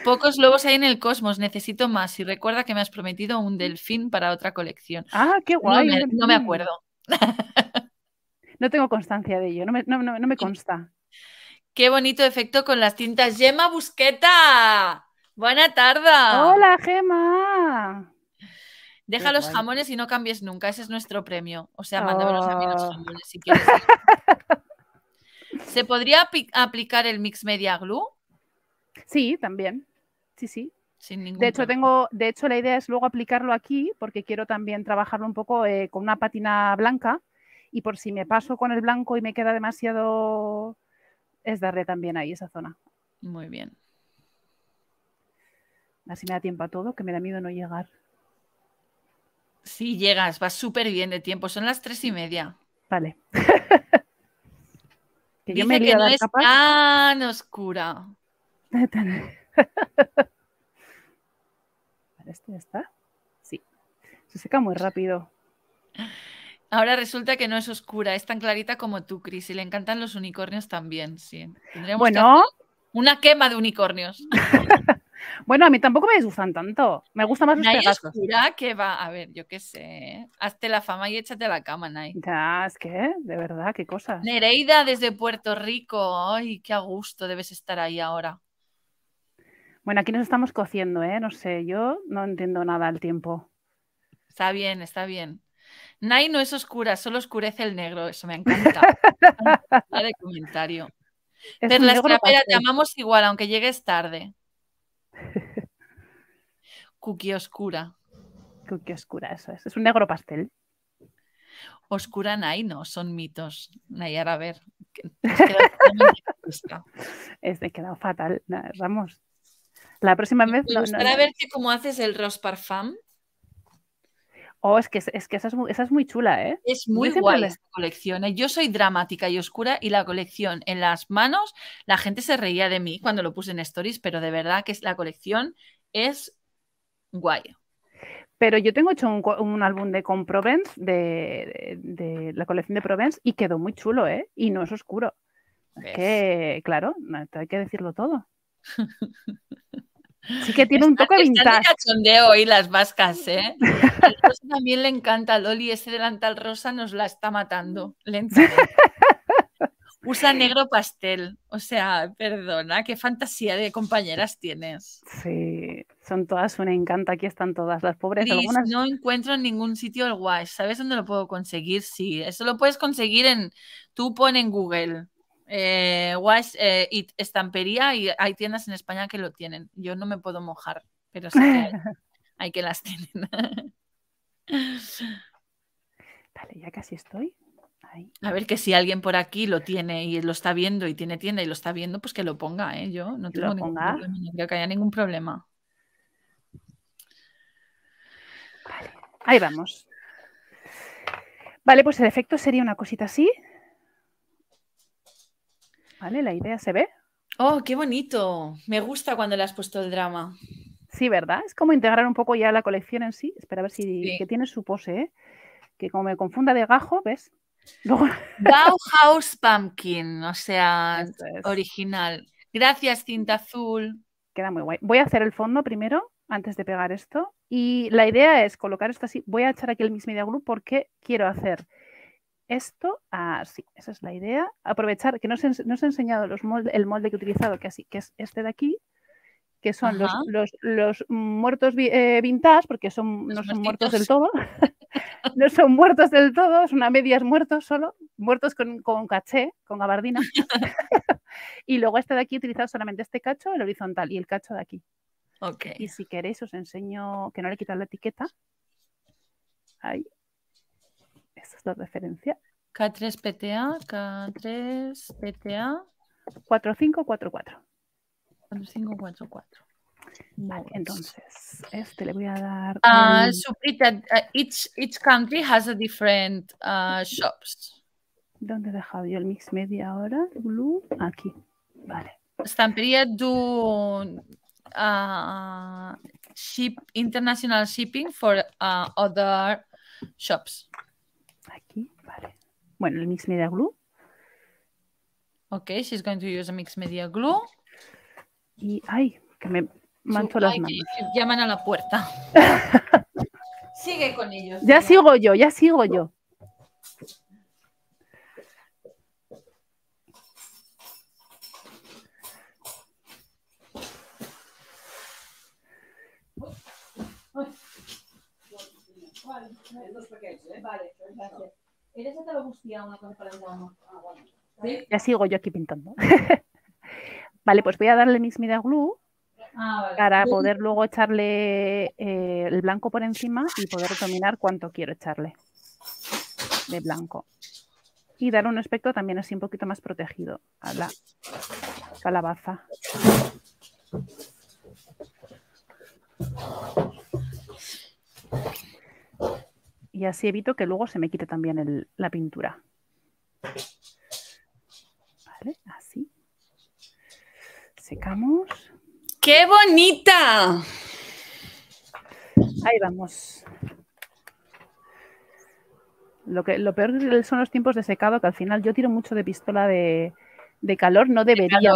Speaker 1: Pocos lobos hay en el cosmos, necesito más. Y recuerda que me has prometido un delfín para otra colección.
Speaker 2: Ah, qué guay. No me, acuerdo. No tengo constancia de ello, no, me consta.
Speaker 1: Qué bonito efecto con las tintas. Gema Busqueta. Buena tarde. Hola,
Speaker 2: Gema.
Speaker 1: Deja los jamones y no cambies nunca. Ese es nuestro premio. O sea, a mí los ah. jamones si quieres. ¿Se podría aplicar el Mix Media Glue?
Speaker 2: Sí, también. Sí, sí. Sin ningún de hecho, tengo, de hecho, la idea es luego aplicarlo aquí, porque quiero también trabajarlo un poco eh, con una patina blanca. Y por si me paso con el blanco y me queda demasiado es darle también ahí esa zona. Muy bien. Así me da tiempo a todo, que me da miedo no llegar. Sí,
Speaker 1: llegas, vas súper bien de tiempo. Son las tres y media. Vale.
Speaker 2: Dice yo me que no es
Speaker 1: tan oscura.
Speaker 2: ¿Este ya está? Sí. Se seca muy rápido.
Speaker 1: Ahora resulta que no es oscura, es tan clarita como tú, Cris, y le encantan los unicornios también, sí. bueno. una quema de unicornios.
Speaker 2: bueno, a mí tampoco me disgustan tanto. Me gusta más los
Speaker 1: que va, a ver, yo qué sé. Hazte la fama y échate a la cama, Nay.
Speaker 2: Ya, es que, de verdad, qué cosa. Nereida
Speaker 1: desde Puerto Rico. Ay, qué a gusto debes estar ahí ahora.
Speaker 2: Bueno, aquí nos estamos cociendo, ¿eh? No sé, yo no entiendo nada al tiempo.
Speaker 1: Está bien, está bien. Nai no es oscura, solo oscurece el negro. Eso me encanta. de comentario.
Speaker 2: Pero la Escrapera, te amamos
Speaker 1: igual, aunque llegues tarde. Cookie oscura.
Speaker 2: Cookie oscura, eso es. Es un negro pastel.
Speaker 1: Oscura Nai, no, son
Speaker 2: mitos. ahora a ver. Es de quedado fatal, Ramos. La próxima vez. Me no,
Speaker 1: cómo haces el Rose Parfum
Speaker 2: Oh, es que, es que esa, es muy, es muy chula, ¿eh? Es muy guay
Speaker 1: colección. ¿eh? Yo soy dramática y oscura y la colección en las manos, la gente se reía de mí cuando lo puse en stories, pero de verdad que es la colección es guay.
Speaker 2: Pero yo tengo hecho un, álbum de con de, la colección de Provence, y quedó muy chulo, ¿eh? Y no es oscuro. Es que, claro, hay que decirlo todo. Sí que tiene un
Speaker 1: toque vintage. cachondeo y las vascas, ¿eh? también le encanta Loli, ese delantal rosa nos la está matando Usa negro pastel, o sea, perdona, qué fantasía de compañeras tienes.
Speaker 2: Sí, son todas un encanta. aquí están todas las pobres.
Speaker 1: No encuentro en ningún sitio el guay. ¿sabes dónde lo puedo conseguir? Sí, eso lo puedes conseguir en, tú pon en Google, eh, eh Estampería y hay tiendas en España que lo tienen. Yo no me puedo mojar, pero sí hay, que las
Speaker 2: tienen. Vale, ya casi estoy.
Speaker 1: A ver que si alguien por aquí lo tiene y lo está viendo y tiene tienda y lo está viendo, pues que lo ponga, ¿eh? Yo no tengo ningún problema, creo que haya ningún problema.
Speaker 2: Vale, ahí vamos. Vale, pues el efecto sería una cosita así, ¿Vale? La idea se ve. ¡Oh, qué bonito! Me gusta cuando le has puesto el drama. Sí, ¿verdad? Es como integrar un poco ya la colección en sí. Espera a ver si que tiene su pose, ¿eh? Que como me confunda de gajo, ¿ves?
Speaker 1: Bauhaus Pumpkin, o sea, original. Gracias, cinta azul.
Speaker 2: Queda muy guay. Voy a hacer el fondo primero, antes de pegar esto. Y la idea es colocar esto así. Voy a echar aquí el Miss Media Group porque quiero hacer esto así. Esa es la idea. Aprovechar que no os, he, enseñado el molde que he utilizado, que, así, que es este de aquí, que son los, muertos eh, vintage, porque son, no son muertos del todo. no son muertos del todo, son a medias muertos solo, muertos con, caché, con gabardina. y luego este de aquí he utilizado solamente este cacho, el horizontal, y el cacho de aquí. Y si queréis os enseño, que no le he la etiqueta. Ahí, esa es la referencia. K3PTA, K3PTA. 4544. 4544. Vale, entonces, este le voy a dar. Ah,
Speaker 1: eh, each, country has a different uh, shops.
Speaker 2: ¿Dónde he dejado yo el mix media ahora? Blue, aquí.
Speaker 1: Vale. stampedia do uh, ship international shipping for uh, other shops aquí, vale.
Speaker 2: Bueno, el mix media glue.
Speaker 1: Ok, she's going to use a mix media glue.
Speaker 2: Y, ay, que me mancho las manos.
Speaker 1: llaman a la puerta. Sigue con ellos. Ya sigo
Speaker 2: yo, ya sigo yo. Ya sigo yo aquí pintando. vale, pues voy a darle mis mida glue. Ah, para poder luego echarle eh, el blanco por encima y poder dominar cuánto quiero echarle de blanco. Y dar un aspecto también así un poquito más protegido a la calabaza y así evito que luego se me quite también la pintura. Vale, así. Secamos. ¡Qué bonita! Ahí vamos. Lo, que, lo peor son los tiempos de secado, que al final yo tiro mucho de pistola de, calor, no debería.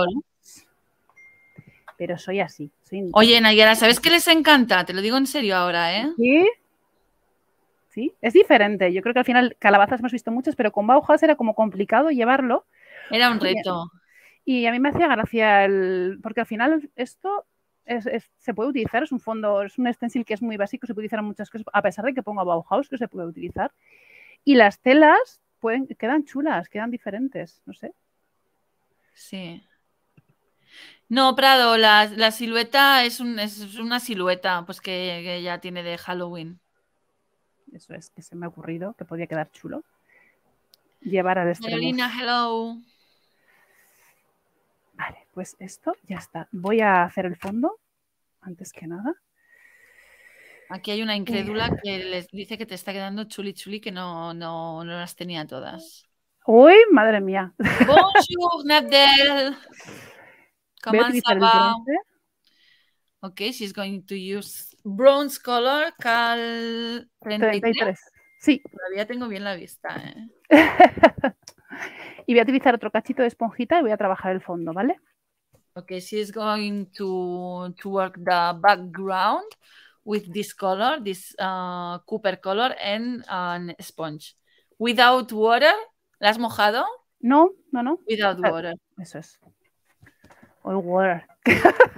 Speaker 2: Pero soy así. Oye, Nayara, ¿sabes qué les encanta? Te lo digo en serio ahora, ¿eh? ¿Sí? ¿sí? Es diferente. Yo creo que al final calabazas hemos visto muchas, pero con Bauhaus era como complicado llevarlo.
Speaker 1: Era un reto.
Speaker 2: Y, a mí me hacía gracia el, porque al final esto se puede utilizar, es un fondo, es un stencil que es muy básico, se puede utilizar en muchas cosas, a pesar de que ponga Bauhaus, que se puede utilizar. Y las telas pueden, quedan chulas, quedan diferentes, no sé. Sí. No,
Speaker 1: Prado, la, silueta es, una silueta, pues que ya tiene de Halloween.
Speaker 2: Eso es, que se me ha ocurrido, que podía quedar chulo. Llevar al extremo. Carolina, hello. Vale, pues esto ya está. Voy a hacer el fondo, antes que nada.
Speaker 1: Aquí hay una incrédula eh. que les dice que te está quedando chuli chuli que no, no, no las tenía todas.
Speaker 2: Uy, madre mía.
Speaker 1: Bonjour, Nadel. Ok, she's going to use Bronze Color Cal 33. Sí. Todavía tengo bien la vista. ¿eh?
Speaker 2: y voy a utilizar otro cachito de esponjita y voy a trabajar el fondo, ¿vale? Okay, she's
Speaker 1: going to, work the background with this color, this uh, Cooper color and uh, sponge. Without water, ¿la has mojado? No, no, no. Without ah, water. Eso es.
Speaker 2: All water.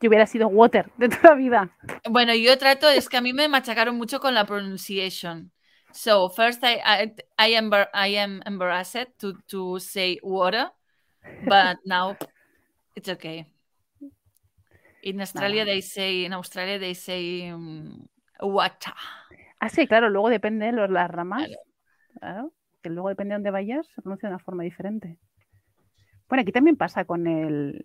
Speaker 2: yo hubiera sido water de toda vida.
Speaker 1: Bueno, yo trato, es que a mí me machacaron mucho con la pronunciation. So, first I, I, am, I embarrassed to, say water, but now it's okay. In Australia they say, in Australia they say
Speaker 2: water. Ah, sí, claro, luego depende de las ramas. Que luego depende de dónde vayas, se pronuncia de una forma diferente. Bueno, aquí también pasa con el,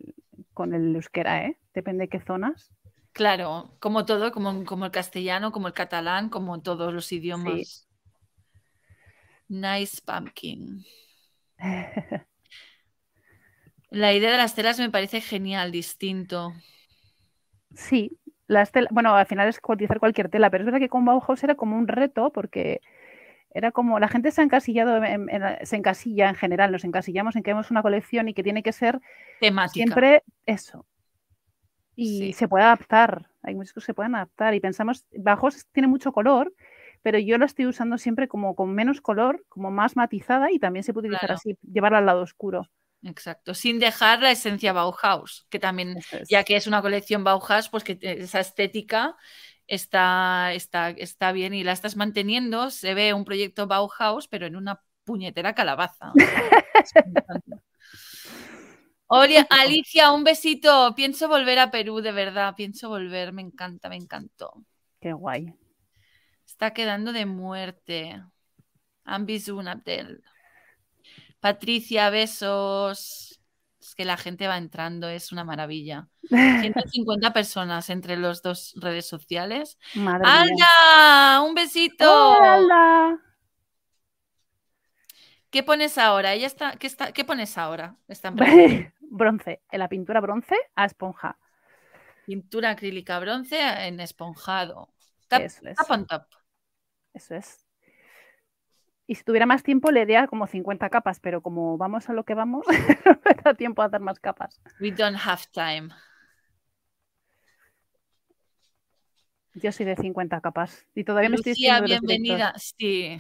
Speaker 2: con el euskera, ¿eh? depende de qué zonas.
Speaker 1: Claro, como todo, como, el castellano, como el catalán, como todos los idiomas. Nice pumpkin. La idea de las telas me parece genial, distinto.
Speaker 2: Sí, las telas, bueno, al final es cotizar cualquier tela, pero es verdad que con Bauhaus era como un reto porque era como la gente se ha encasilla en general, nos encasillamos en que vemos una colección y que tiene que ser
Speaker 1: temática. Siempre
Speaker 2: eso, y se puede adaptar. Hay muchos que se pueden adaptar y pensamos, bajos tiene mucho color, pero yo lo estoy usando siempre como con menos color, como más matizada y también se puede utilizar así, llevarla al lado oscuro. Exacto,
Speaker 1: sin dejar la esencia Bauhaus, que también, ya que es una colección Bauhaus, pues que esa estética está, está, está bien y la estás manteniendo. Se ve un proyecto Bauhaus, pero en una puñetera calabaza. Alicia, un besito. Pienso volver a Perú, de verdad. Pienso volver. Me encanta, me encantó. Qué guay. Está quedando de muerte. Ambizun Abdel. Patricia, besos. Es que la gente va entrando, es una maravilla. 150 personas entre las dos redes sociales. un besito ¿Qué pones ahora? Ella está, ¿qué, pones ahora? Está bronce. En la pintura bronce a esponja. Pintura acrílica bronce en esponjado. Tap,
Speaker 2: Eso Tap on top. Eso es. Y si tuviera más tiempo le daría como 50 capas, pero como vamos a lo que vamos, no me da tiempo a dar más capas. We don't have time. Yo soy de 50 capas y todavía me estoy bienvenida.
Speaker 1: Sí.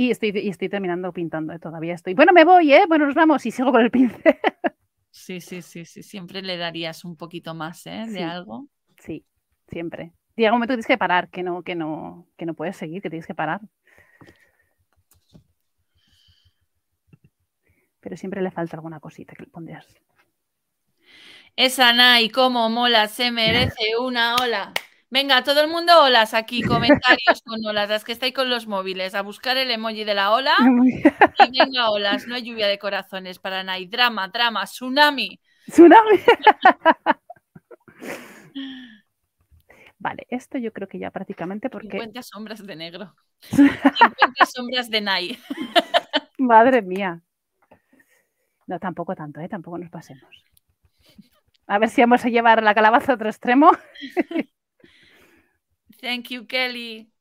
Speaker 2: Y estoy, terminando pintando, todavía estoy. Bueno, me voy, ¿eh? Bueno, nos vamos y sigo con el pincel.
Speaker 1: Sí, sí, sí, sí. Siempre le darías un poquito más, ¿eh? De algo. Sí, siempre.
Speaker 2: Llega un momento tienes que parar, que no, que no, que no puedes seguir, que tienes que parar. Pero siempre le falta alguna cosita que le pondrías.
Speaker 1: Esa y como mola, se merece una ola. Venga, todo el mundo olas aquí, comentarios con olas, las que estáis con los móviles, a buscar el emoji de la ola. Y venga, olas, no hay lluvia de corazones para Nai, Drama, drama, tsunami.
Speaker 2: Tsunami. Vale, esto yo creo que ya prácticamente porque... 50
Speaker 1: sombras de negro. 50 sombras de Nai.
Speaker 2: Madre mía. No, tampoco tanto, ¿eh? Tampoco nos pasemos. A ver si vamos a llevar la calabaza a otro extremo.
Speaker 1: Thank you, Kelly.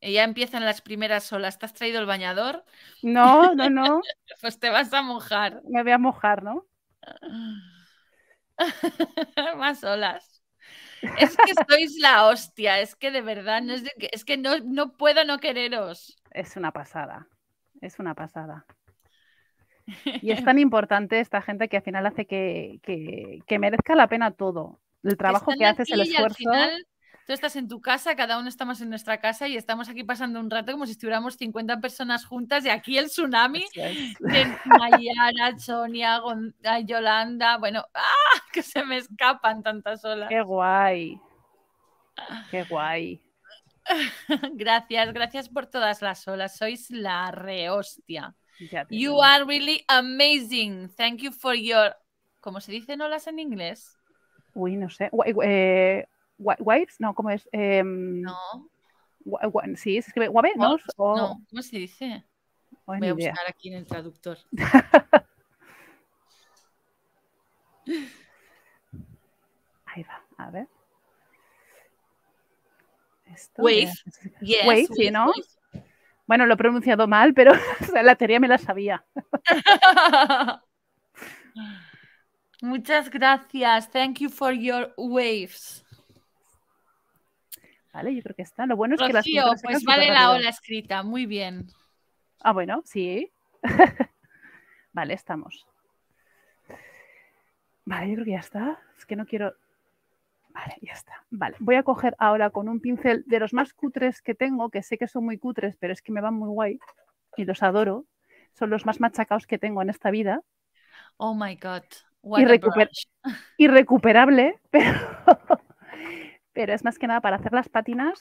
Speaker 1: ya empiezan las primeras olas. ¿Te has traído el bañador?
Speaker 2: No, no, no.
Speaker 1: pues te vas a mojar.
Speaker 2: Me voy a mojar, ¿no?
Speaker 1: Más olas. Es que sois la hostia, es que de verdad, no es, que, no, puedo no quereros.
Speaker 2: Es una pasada, es una pasada. Y es tan importante esta gente que al final hace que, que, merezca la pena todo. El trabajo que haces, el esfuerzo.
Speaker 1: Tú estás en tu casa, cada uno estamos en nuestra casa y estamos aquí pasando un rato como si estuviéramos 50 personas juntas y aquí el tsunami
Speaker 2: de
Speaker 1: Mayara, Sonia, Yolanda, bueno, ¡ah! que se me escapan tantas olas. Qué
Speaker 2: guay. Qué guay.
Speaker 1: Gracias, gracias por todas las olas. Sois la rehostia. You are really amazing. Thank you for your. ¿Cómo se dicen olas en inglés?
Speaker 2: Uy, no sé. Eh, ¿Waves? no, ¿cómo es? Em, no. Sí, se escribe waves, ¿no? No,
Speaker 1: ¿cómo se dice?
Speaker 2: Voy a buscar
Speaker 1: aquí en el traductor.
Speaker 2: Ahí va, a ver. Waves, eh, waves, ¿no? Bueno, lo he pronunciado mal, pero la teoría me la sabía.
Speaker 1: Muchas gracias. Thank you for your waves. ¿vale? Yo creo que está. Lo bueno es que las pues vale la ola
Speaker 2: escrita, muy bien. Ah, bueno, sí. vale, estamos. Vale, yo creo que ya está. Es que no quiero... Vale, ya está. Vale, voy a coger ahora con un pincel de los más cutres que tengo, que sé que son muy cutres, pero es que me van muy guay y los adoro. Son los más machacados que tengo en esta vida. Oh my God. Irrecuper... Irrecuperable, pero pero es más que nada para hacer las patinas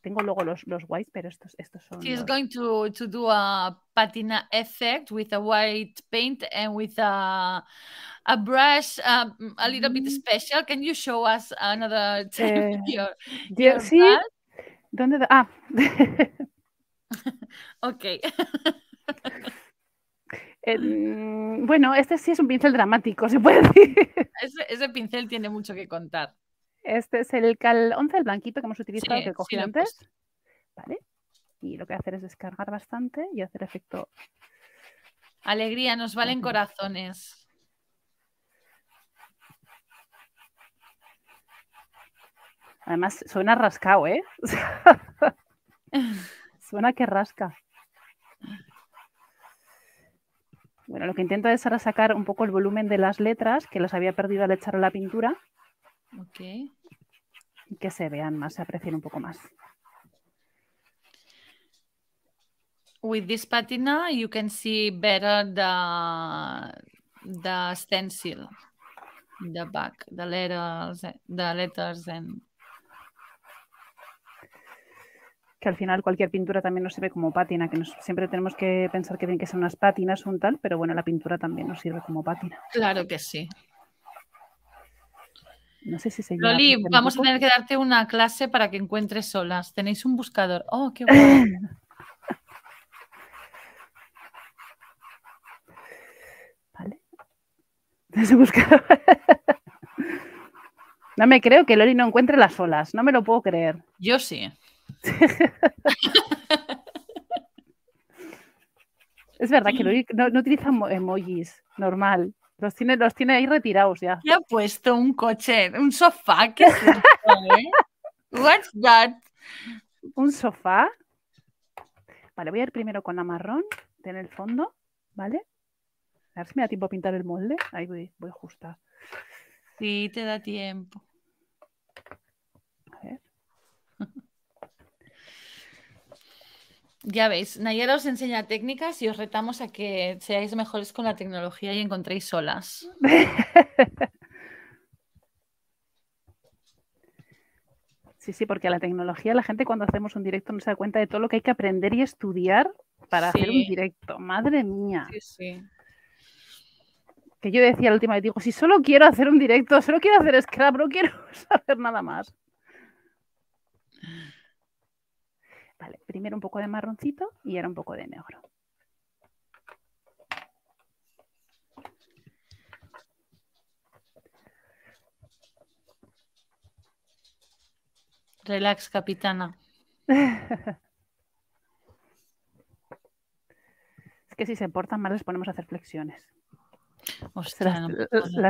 Speaker 2: Tengo luego los, los whites, pero estos, estos son. She's los... going to, to do a
Speaker 1: patina effect with a white paint and with a, a brush um, a, little bit mm. special. Can you show us another eh, your,
Speaker 2: your Brush? ¿Dónde? Ah. ok. bueno, este sí es un pincel dramático, se puede decir.
Speaker 1: ese, pincel tiene mucho que contar.
Speaker 2: Este es el cal 11, el blanquito que hemos utilizado, que cogí antes. Y lo que voy a hacer es descargar bastante y hacer efecto.
Speaker 1: Alegría, nos valen corazones.
Speaker 2: Además, suena rascado, ¿eh? suena que rasca. Bueno, lo que intento es ahora sacar un poco el volumen de las letras que las había perdido al echar la pintura. Ok. Que se vean más, se aprecien un poco más.
Speaker 1: With this patina, you can see better the, stencil, the back, the letters, the letters and
Speaker 2: que al final cualquier pintura también nos sirve como pátina, que siempre tenemos que pensar que tienen que ser unas pátinas un tal, pero bueno, la pintura también nos sirve como pátina.
Speaker 1: Claro que sí.
Speaker 2: No sé si se Loli, vamos a tener que
Speaker 1: darte una clase para que encuentres solas. Tenéis un buscador. Oh, qué bueno.
Speaker 2: vale. buscador. no me creo que Loli no encuentre las olas. No me lo puedo creer. Yo sí. es verdad que Loli no, no utiliza emojis normal. Los tiene, los tiene ahí retirados ya. ¿Qué ha puesto un coche? ¿Un sofá? ¿Qué es eso? Eh? What's that? ¿Un sofá? Vale, voy a ir primero con la marrón en el fondo, ¿vale? A ver si me da tiempo a pintar el molde. Ahí voy, voy ajustar.
Speaker 1: Sí, te da tiempo. ya veis, Nayara os enseña técnicas y os retamos a que seáis mejores con la tecnología y encontréis solas.
Speaker 2: Sí, sí, porque la tecnología, la gente cuando hacemos un directo no se da cuenta de todo lo que hay que aprender y estudiar para hacer un directo. Madre mía. Que yo decía la última vez, digo, si solo quiero hacer un directo, solo quiero hacer scrap, no quiero saber nada más. Vale, primero un poco de marroncito y ahora un poco de negro. Relax, capitana. es que si se portan mal les ponemos a hacer flexiones. Ostras,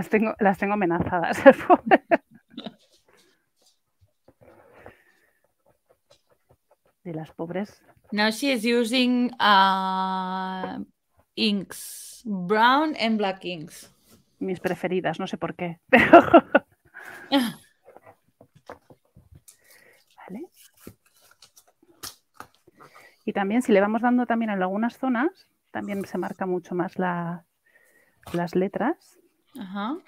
Speaker 2: tengo, las tengo amenazadas. de las pobres. Now
Speaker 1: she is using uh, inks, brown and black inks.
Speaker 2: Mis preferidas, no sé por qué, Y también si le vamos dando también en algunas zonas, también se marca mucho más las letras. Ajá.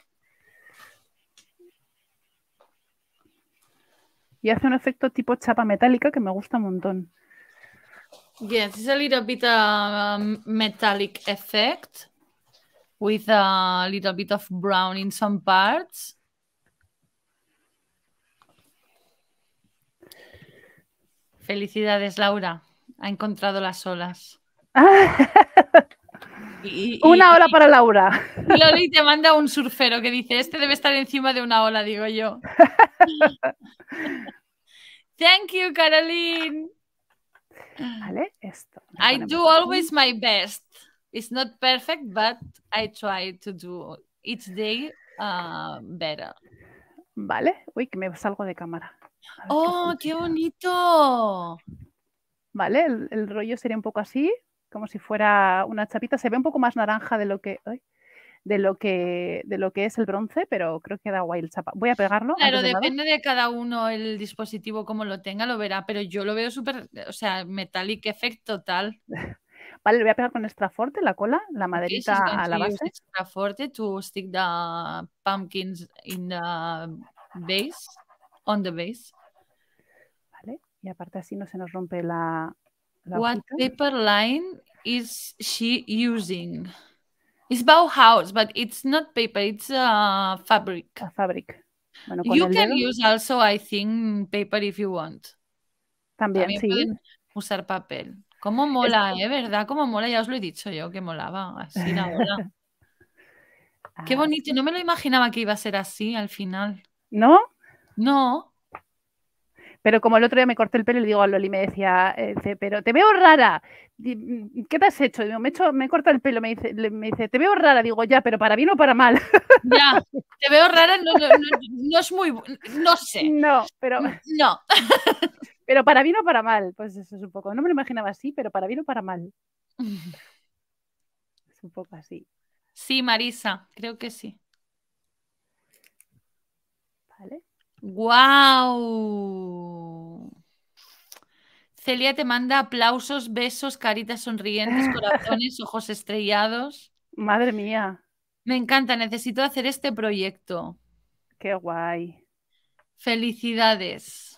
Speaker 2: y hace un efecto tipo chapa metálica que me gusta un montón.
Speaker 1: Yes, it's a little bit of um, metallic effect with a little bit of brown in some parts. Felicidades, Laura. Ha encontrado las olas.
Speaker 2: una ola para Laura.
Speaker 1: te manda un surfero que dice, este debe estar encima de una ola, digo yo. Thank you, Caroline. I do always my best. It's not perfect, but I try to do each day
Speaker 2: uh, better. Vale, uy, que me salgo de cámara. ¡Oh, qué, bonito! Vale, el rollo sería un poco así como si fuera una chapita. Se ve un poco más naranja de lo que... de lo que de lo que es el bronce, pero creo que da guay el chapa. Voy a pegarlo. Claro, depende
Speaker 1: de cada uno el dispositivo como lo tenga, lo verá, pero yo lo veo súper, o sea, metallic efecto tal.
Speaker 2: Vale, lo voy a pegar con extraforte la cola, la maderita a la base.
Speaker 1: Extraforte to stick the pumpkins in the base, on the base.
Speaker 2: Vale, y aparte así no se nos rompe la, What paper
Speaker 1: line is she using? It's Bauhaus, but it's not paper, it's a
Speaker 2: fabric. fabric. Bueno, you can use also,
Speaker 1: I think, paper if you want. También, sí. usar papel. Cómo mola, es... ¿eh? ¿Verdad? Cómo mola, ya os lo he dicho yo, que molaba. Así la ah, Qué bonito, no me lo imaginaba que iba a ser así al final.
Speaker 2: ¿No? No, pero como el otro día me corté el pelo y le digo a Loli, me decía, eh, pero te veo rara. Mm, ¿Qué te has hecho? me, hecho, me corta el pelo, me dice, me dice, te veo rara. Digo, ya, pero para bien o para mal. Ya,
Speaker 1: te veo rara, no,
Speaker 2: es muy, no sé. No, pero... Mm, no. Pero para bien o para mal, pues eso es un poco, no me lo imaginaba así, pero para bien o para mal.
Speaker 1: Es un poco así. Sí, Marisa, creo que sí. Vale. ¡Wow! Celia te manda aplausos, besos, caritas sonrientes, corazones, ojos estrellados. Madre mía. Me encanta, necesito hacer este proyecto.
Speaker 2: Qué guay. Felicidades.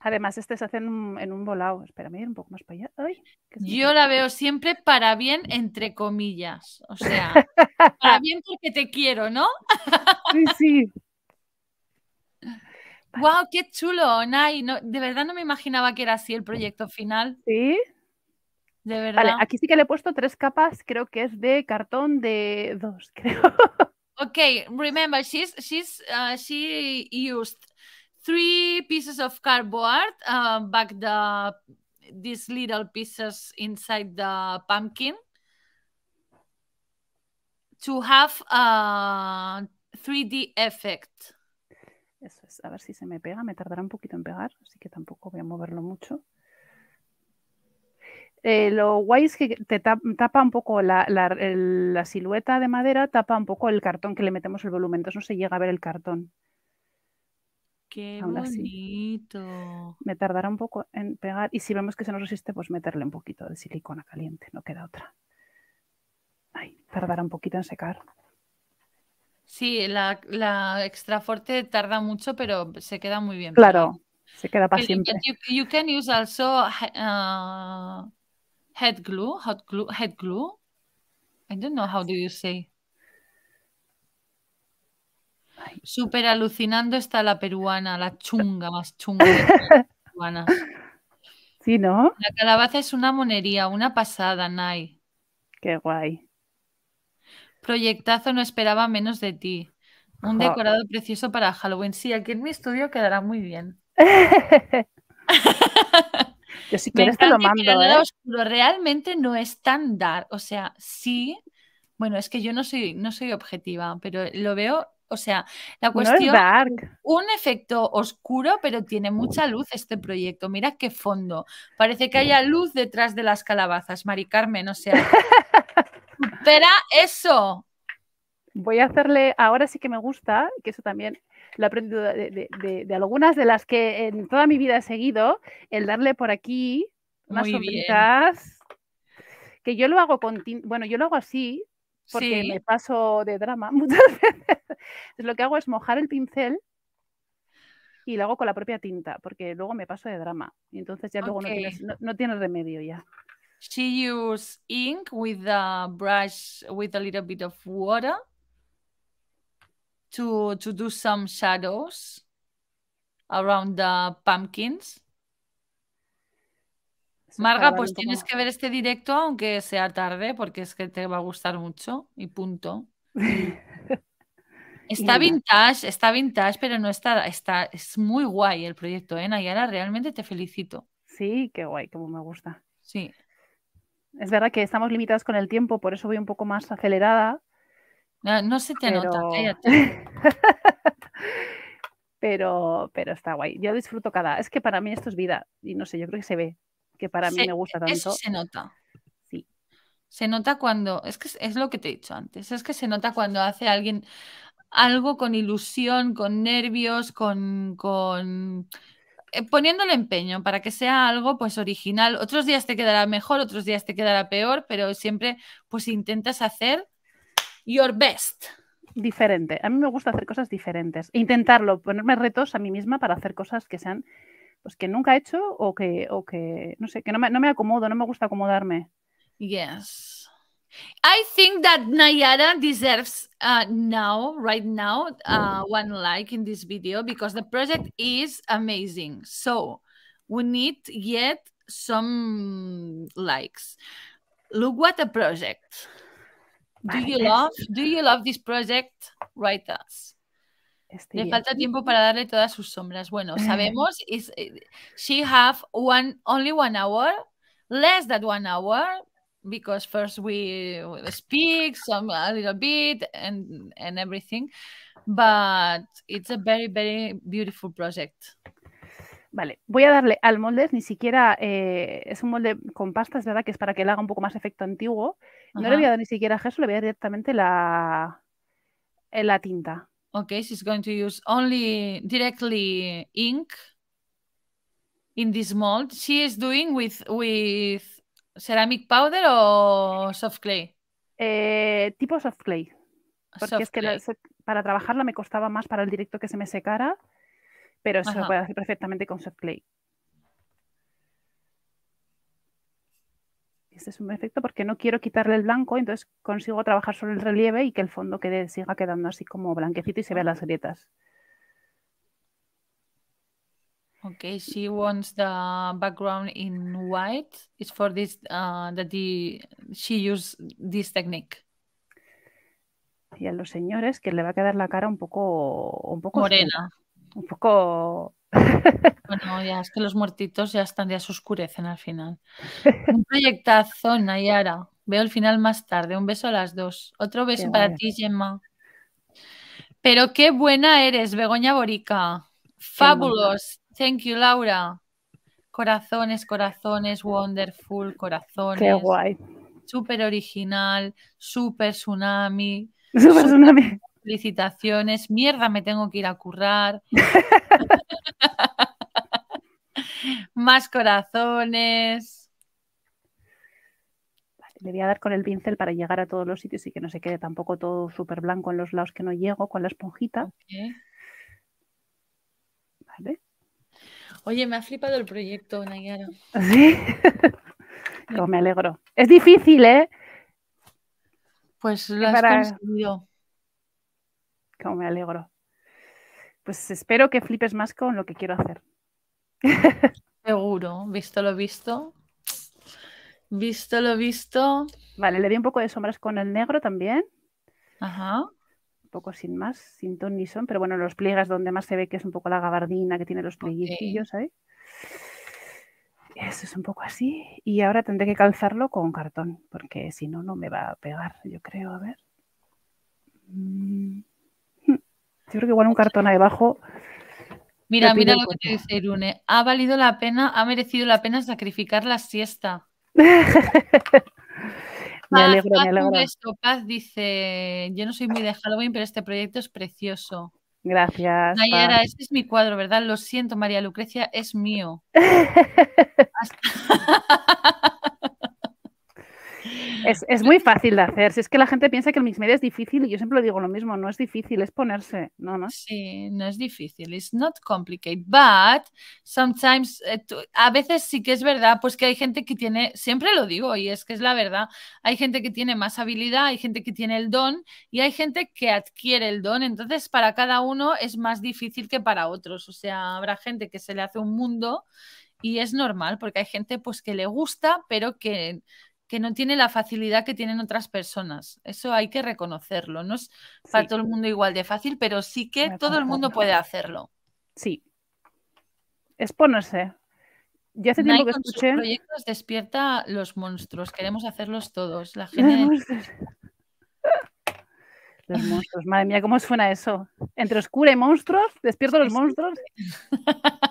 Speaker 2: Además, este se hace en un, en un volado. Espérame, un poco más para allá. Yo la veo siempre para bien,
Speaker 1: entre comillas. O sea, para bien porque te quiero, ¿no? sí, sí. ¡Wow! ¡Qué chulo, Nay! de verdad no me imaginaba que era así el proyecto final. Sí.
Speaker 2: De verdad. Vale, aquí sí que le he puesto tres capas, creo que es de cartón de dos, creo.
Speaker 1: Ok, remember, she's, she's, uh, she used three pieces of cardboard uh, back the these little pieces inside the pumpkin to have a uh, 3D
Speaker 2: effect a ver si se me pega, me tardará un poquito en pegar, así que tampoco voy a moverlo mucho. Eh, lo guay es que te tapa un poco la, silueta de madera, tapa un poco el cartón que le metemos el volumen, entonces no se llega a ver el cartón.
Speaker 1: Qué bonito.
Speaker 2: me tardará un poco en pegar y si vemos que se nos resiste, pues meterle un poquito de silicona caliente, no queda otra. Ay, tardará un poquito en secar.
Speaker 1: Sí, la, la fuerte tarda mucho, pero se queda muy bien. Claro,
Speaker 2: se queda para siempre.
Speaker 1: You, can use also uh, head glue, hot glue, head glue. I don't know how do you say. Súper alucinando está la peruana, la chunga, más chunga
Speaker 2: Sí, ¿no? La
Speaker 1: calabaza es una monería, una pasada, Nay.
Speaker 2: Qué guay.
Speaker 1: Proyectazo, no esperaba menos de ti. Un decorado precioso para Halloween. Sí, aquí en mi estudio quedará muy bien.
Speaker 2: Yo si lo ¿eh?
Speaker 1: Realmente no es tan O sea, sí. Bueno, es que yo no soy, no soy objetiva, pero lo veo. O sea, la cuestión. Un efecto oscuro, pero tiene mucha luz este proyecto. Mira qué fondo. Parece que haya luz detrás de las calabazas, Mari Carmen. O sea.
Speaker 2: Espera, eso. Voy a hacerle, ahora sí que me gusta, que eso también lo he aprendido de, algunas de las que en toda mi vida he seguido, el darle por aquí
Speaker 1: unas sombritas,
Speaker 2: que yo lo hago con, bueno, yo lo hago así, porque me paso de drama muchas veces. lo que hago es mojar el pincel y lo hago con la propia tinta, porque luego me paso de drama. Y entonces ya luego no, no, tienes remedio ya.
Speaker 1: She used ink with a brush with a little bit of water to do some shadows around the pumpkins. Marga, pues tienes que ver este directo aunque sea tarde porque es que te va a gustar mucho y punto. Está vintage, está vintage, pero no está, está, es muy guay el proyecto, ¿eh, Nayara? Realmente te
Speaker 2: felicito. Sí, qué guay, como me gusta. Sí. Es verdad que estamos limitadas con el tiempo, por eso voy un poco más acelerada. No, se te nota, pero, está guay. Yo disfruto cada. Es que para mí esto es vida. Y no sé, yo creo que se ve. Que para mí me gusta tanto. Eso se nota. Sí. Se nota
Speaker 1: cuando. Es que es lo que te he dicho antes. Es que se nota cuando hace alguien algo con ilusión, con nervios, con, con eh, poniéndole empeño para que sea algo pues original. Otros días te quedará mejor, otros días te quedará peor, pero siempre pues intentas hacer your best.
Speaker 2: Diferente. A mí me gusta hacer cosas diferentes. Intentarlo, ponerme retos a mí misma para hacer cosas que sean pues que nunca he hecho o que, o que no sé, que no me, no me acomodo, no me gusta acomodarme. Yes.
Speaker 1: I think that Nayara deserves uh, now, right now, uh, one like in this video because the project is amazing. So we need yet some likes. Look what a project. Do you love? Do you love this project? Write us.
Speaker 2: Le falta tiempo para
Speaker 1: darle todas sus sombras. Bueno, sabemos is eh, she have one only one hour, less than one hour, because first we speak some a little bit and and everything but it's a very very beautiful project Vale,
Speaker 2: voy a darle al molde, ni siquiera eh, es un molde con pastas, es verdad que es para que le haga un poco más efecto antiguo. No le voy a dar ni siquiera Jesús, le voy a dar directamente la, eh, la tinta. Ok,
Speaker 1: she's going to use only directly ink in this mold. She is doing with, with ¿Ceramic powder o soft clay?
Speaker 2: Eh, tipo soft clay. Porque es que para trabajarla me costaba más para el directo que se me secara, pero se puede hacer perfectamente con soft clay. Este es un efecto porque no quiero quitarle el blanco, entonces consigo trabajar sobre el relieve y que el fondo quede, siga quedando así como blanquecito y se vean las grietas.
Speaker 1: Okay, she wants the background in white. It's for this uh, that she this technique.
Speaker 2: Y a los señores que le va a quedar la cara un poco, un poco morena, un poco.
Speaker 1: bueno, ya es que los muertitos ya están, ya se oscurecen al final. Un proyectazo, Nayara. Veo el final más tarde. Un beso a las dos. Otro beso para ti, Gemma. Pero qué buena eres, Begoña Borica. Fabulous. Thank you, Laura. Corazones, corazones, wonderful, corazones. Qué guay. Súper original, súper tsunami.
Speaker 2: Súper tsunami.
Speaker 1: Felicitaciones. Mierda, me tengo que ir a currar. Más corazones.
Speaker 2: le voy a dar con el pincel para llegar a todos los sitios y que no se quede tampoco todo súper blanco en los lados que no llego con la esponjita. Vale.
Speaker 1: Oye, me ha flipado el proyecto, Nayara.
Speaker 2: Sí. Pues me alegro. Es difícil, ¿eh? Pues lo has conseguido. Como me alegro. Pues espero que flipes más con lo que quiero hacer. Seguro, visto lo visto. Visto lo visto. Vale, le di un poco de sombras con el negro también. Ajá poco sin más, sin ton ni son, pero bueno, los pliegas donde más se ve que es un poco la gabardina que tiene los plieguitillos Eso es un poco así. Y ahora tendré que calzarlo con cartón, porque si no, no me va a pegar, yo creo. A ver. Mm. Yo creo que igual un cartón ahí abajo. Mira, mira lo que
Speaker 1: te dice Irune. Ha valido la pena, ha merecido la pena sacrificar la siesta.
Speaker 2: me alegro,
Speaker 1: Paz dice, yo no soy muy de Halloween, pero este proyecto es precioso.
Speaker 2: Gracias. Nayara,
Speaker 1: este es mi cuadro, ¿verdad? Lo siento, María Lucrecia, es mío.
Speaker 2: es, es, muy fácil de hacer. Si es que la gente piensa que el media es difícil, y yo siempre digo lo mismo, no es difícil, es ponerse, ¿no? no?
Speaker 1: Sí, no es difícil, it's not complicated, but sometimes, eh, a veces sí que es verdad, pues que hay gente que tiene, siempre lo digo, y es que es la verdad, hay gente que tiene más habilidad, hay gente que tiene el don, y hay gente que adquiere el don, entonces para cada uno es más difícil que para otros, o sea, habrá gente que se le hace un mundo y es normal porque hay gente pues que le gusta pero que que no tiene la facilidad que tienen otras personas. Eso hay que reconocerlo. No es para todo el mundo igual de fácil, pero sí que
Speaker 2: todo el mundo puede hacerlo. Sí. Es Yo hace tiempo que proyectos
Speaker 1: despierta los monstruos. Queremos hacerlos todos. La gente.
Speaker 2: Los monstruos, madre mía, ¿cómo suena eso? Entre oscura y monstruos, despierto los monstruos.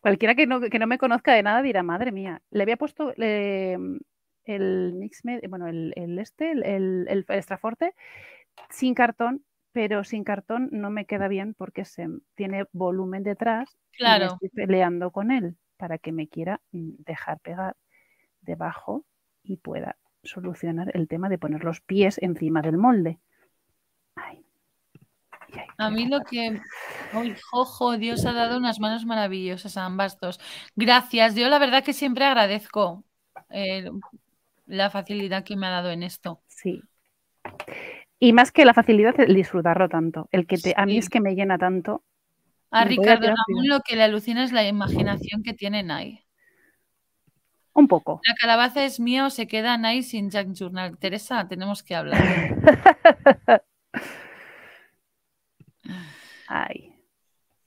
Speaker 2: cualquiera que no, que no me conozca de nada dirá, madre mía, le había puesto el mix, bueno, el, este, el, el, extraforte, sin cartón, pero sin cartón no me queda bien porque se tiene volumen detrás claro. y estoy peleando con él para que me quiera mm, dejar pegar debajo y pueda solucionar el tema de poner los pies encima del molde
Speaker 1: a mí lo que. Ojo, Dios ha dado unas manos maravillosas a ambas dos. Gracias. Yo la verdad que siempre agradezco eh, la facilidad que me ha dado en esto. Sí.
Speaker 2: Y más que la facilidad, el disfrutarlo tanto. El que A mí es que me llena tanto. Ah, a Ricardo Ramón lo
Speaker 1: que le alucina es la imaginación que tiene Nay.
Speaker 2: Un poco. La
Speaker 1: calabaza es mía o se queda Nai sin Jack Journal. Teresa, tenemos que hablar.
Speaker 2: Ay.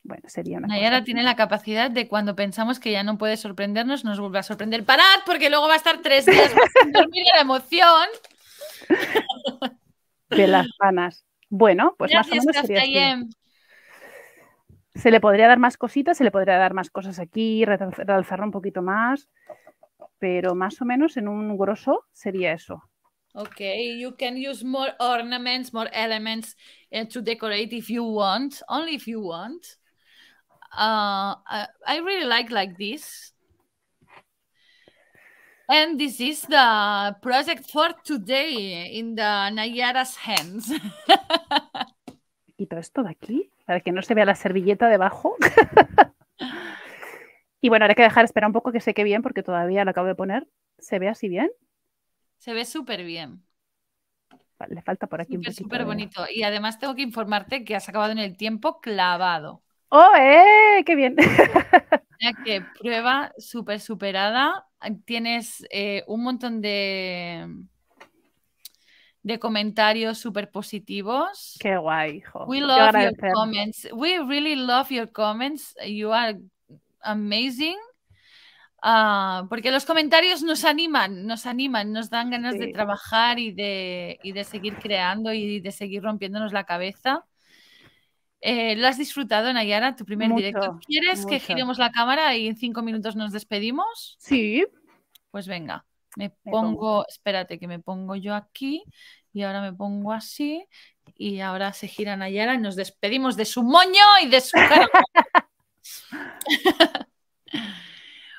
Speaker 2: Bueno, sería una. Nayara tiene
Speaker 1: la capacidad de cuando pensamos que ya no puede sorprendernos, nos vuelve a sorprender. ¡Parad! Porque luego va a estar tres días sin dormir la emoción.
Speaker 2: De las ganas! Bueno, pues más o menos sería Se le podría dar más cositas, se le podría dar más cosas aquí, realzarlo un poquito más, pero más o menos en un grosso sería eso.
Speaker 1: Okay, you can use more ornaments, more elements decorar eh, to decorate if you want, only if you want. Uh, I, I really like like this. And this is the project for today in the Nayara's hands.
Speaker 2: Quito esto de aquí para que no se vea la servilleta debajo. y bueno, ahora hay que dejar esperar un poco que seque bien porque todavía lo acabo de poner. ¿Se ve así bien?
Speaker 1: Se ve súper bien.
Speaker 2: Le falta por aquí super, Súper bonito.
Speaker 1: Y además tengo que informarte que has acabado en el tiempo clavado.
Speaker 2: ¡Oh, eh! ¡Qué bien!
Speaker 1: que prueba súper superada. Tienes eh, un montón de, de comentarios súper positivos. ¡Qué guay, hijo! We love your comments. We really love your comments. You are amazing. Ah, porque los comentarios nos animan, nos animan, nos dan ganas de trabajar y de, de, seguir creando y de seguir rompiéndonos la cabeza. Eh, ¿Lo has disfrutado, Nayara, tu primer directo? ¿Quieres que giremos la cámara y en cinco minutos nos despedimos? Sí. Pues venga, me, pongo, espérate, que me pongo yo aquí y ahora me pongo así y ahora se gira Nayara y nos despedimos de su moño y de su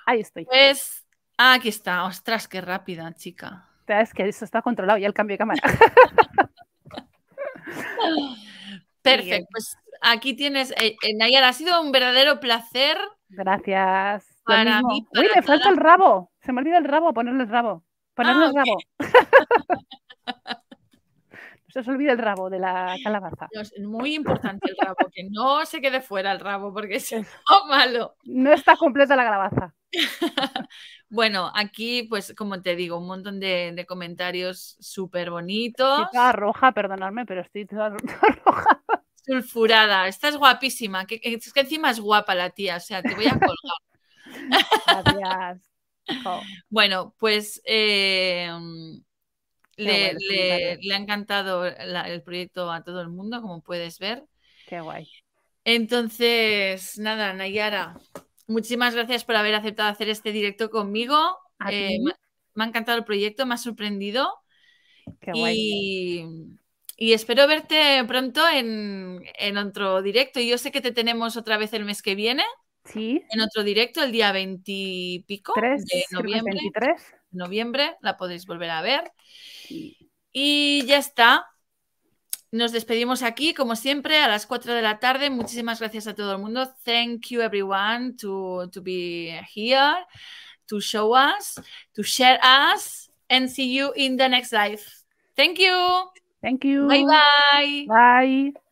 Speaker 1: Ahí estoy. Pues ah, aquí está. Ostras, qué rápida, chica.
Speaker 2: Es que eso está controlado y el cambio de cámara.
Speaker 1: Perfecto. Pues aquí tienes, eh, eh ha sido un verdadero placer.
Speaker 2: Gracias. Para mí, Uy, me falta el rabo. Se me olvida el rabo, ponerle el rabo. Ah, ponerle el rabo. se os olvida el rabo de la calabaza. Es muy
Speaker 1: importante el rabo, que no se quede fuera el rabo, porque es no malo.
Speaker 2: No está completa la calabaza.
Speaker 1: bueno, aquí, pues, como te digo, un montón de, comentarios súper bonitos. Estoy toda
Speaker 2: roja, perdonadme, pero estoy toda, roja.
Speaker 1: Sulfurada, estás guapísima. es que encima es guapa la tía, o sea, te voy a colgar. Gracias. Bueno, pues eh, le, ha encantado el proyecto a todo el mundo, como puedes ver. Qué guay. Entonces, nada, Nayara, muchísimas gracias por haber aceptado hacer este directo conmigo. Eh, me, ha encantado el proyecto, me ha sorprendido. Qué guay. Y, espero verte pronto en, otro directo. Y yo sé que te tenemos otra vez el mes que viene. Sí. En otro directo, el día 20 pico de noviembre. 23 noviembre, la podéis volver a ver. Y ya está. Nos despedimos aquí, como siempre, a las 4 de la tarde. Muchísimas gracias a todo el mundo. Thank you everyone to, to be here, to show us, to share us, and see you in the next life. Thank you. Thank you. Bye bye. Bye.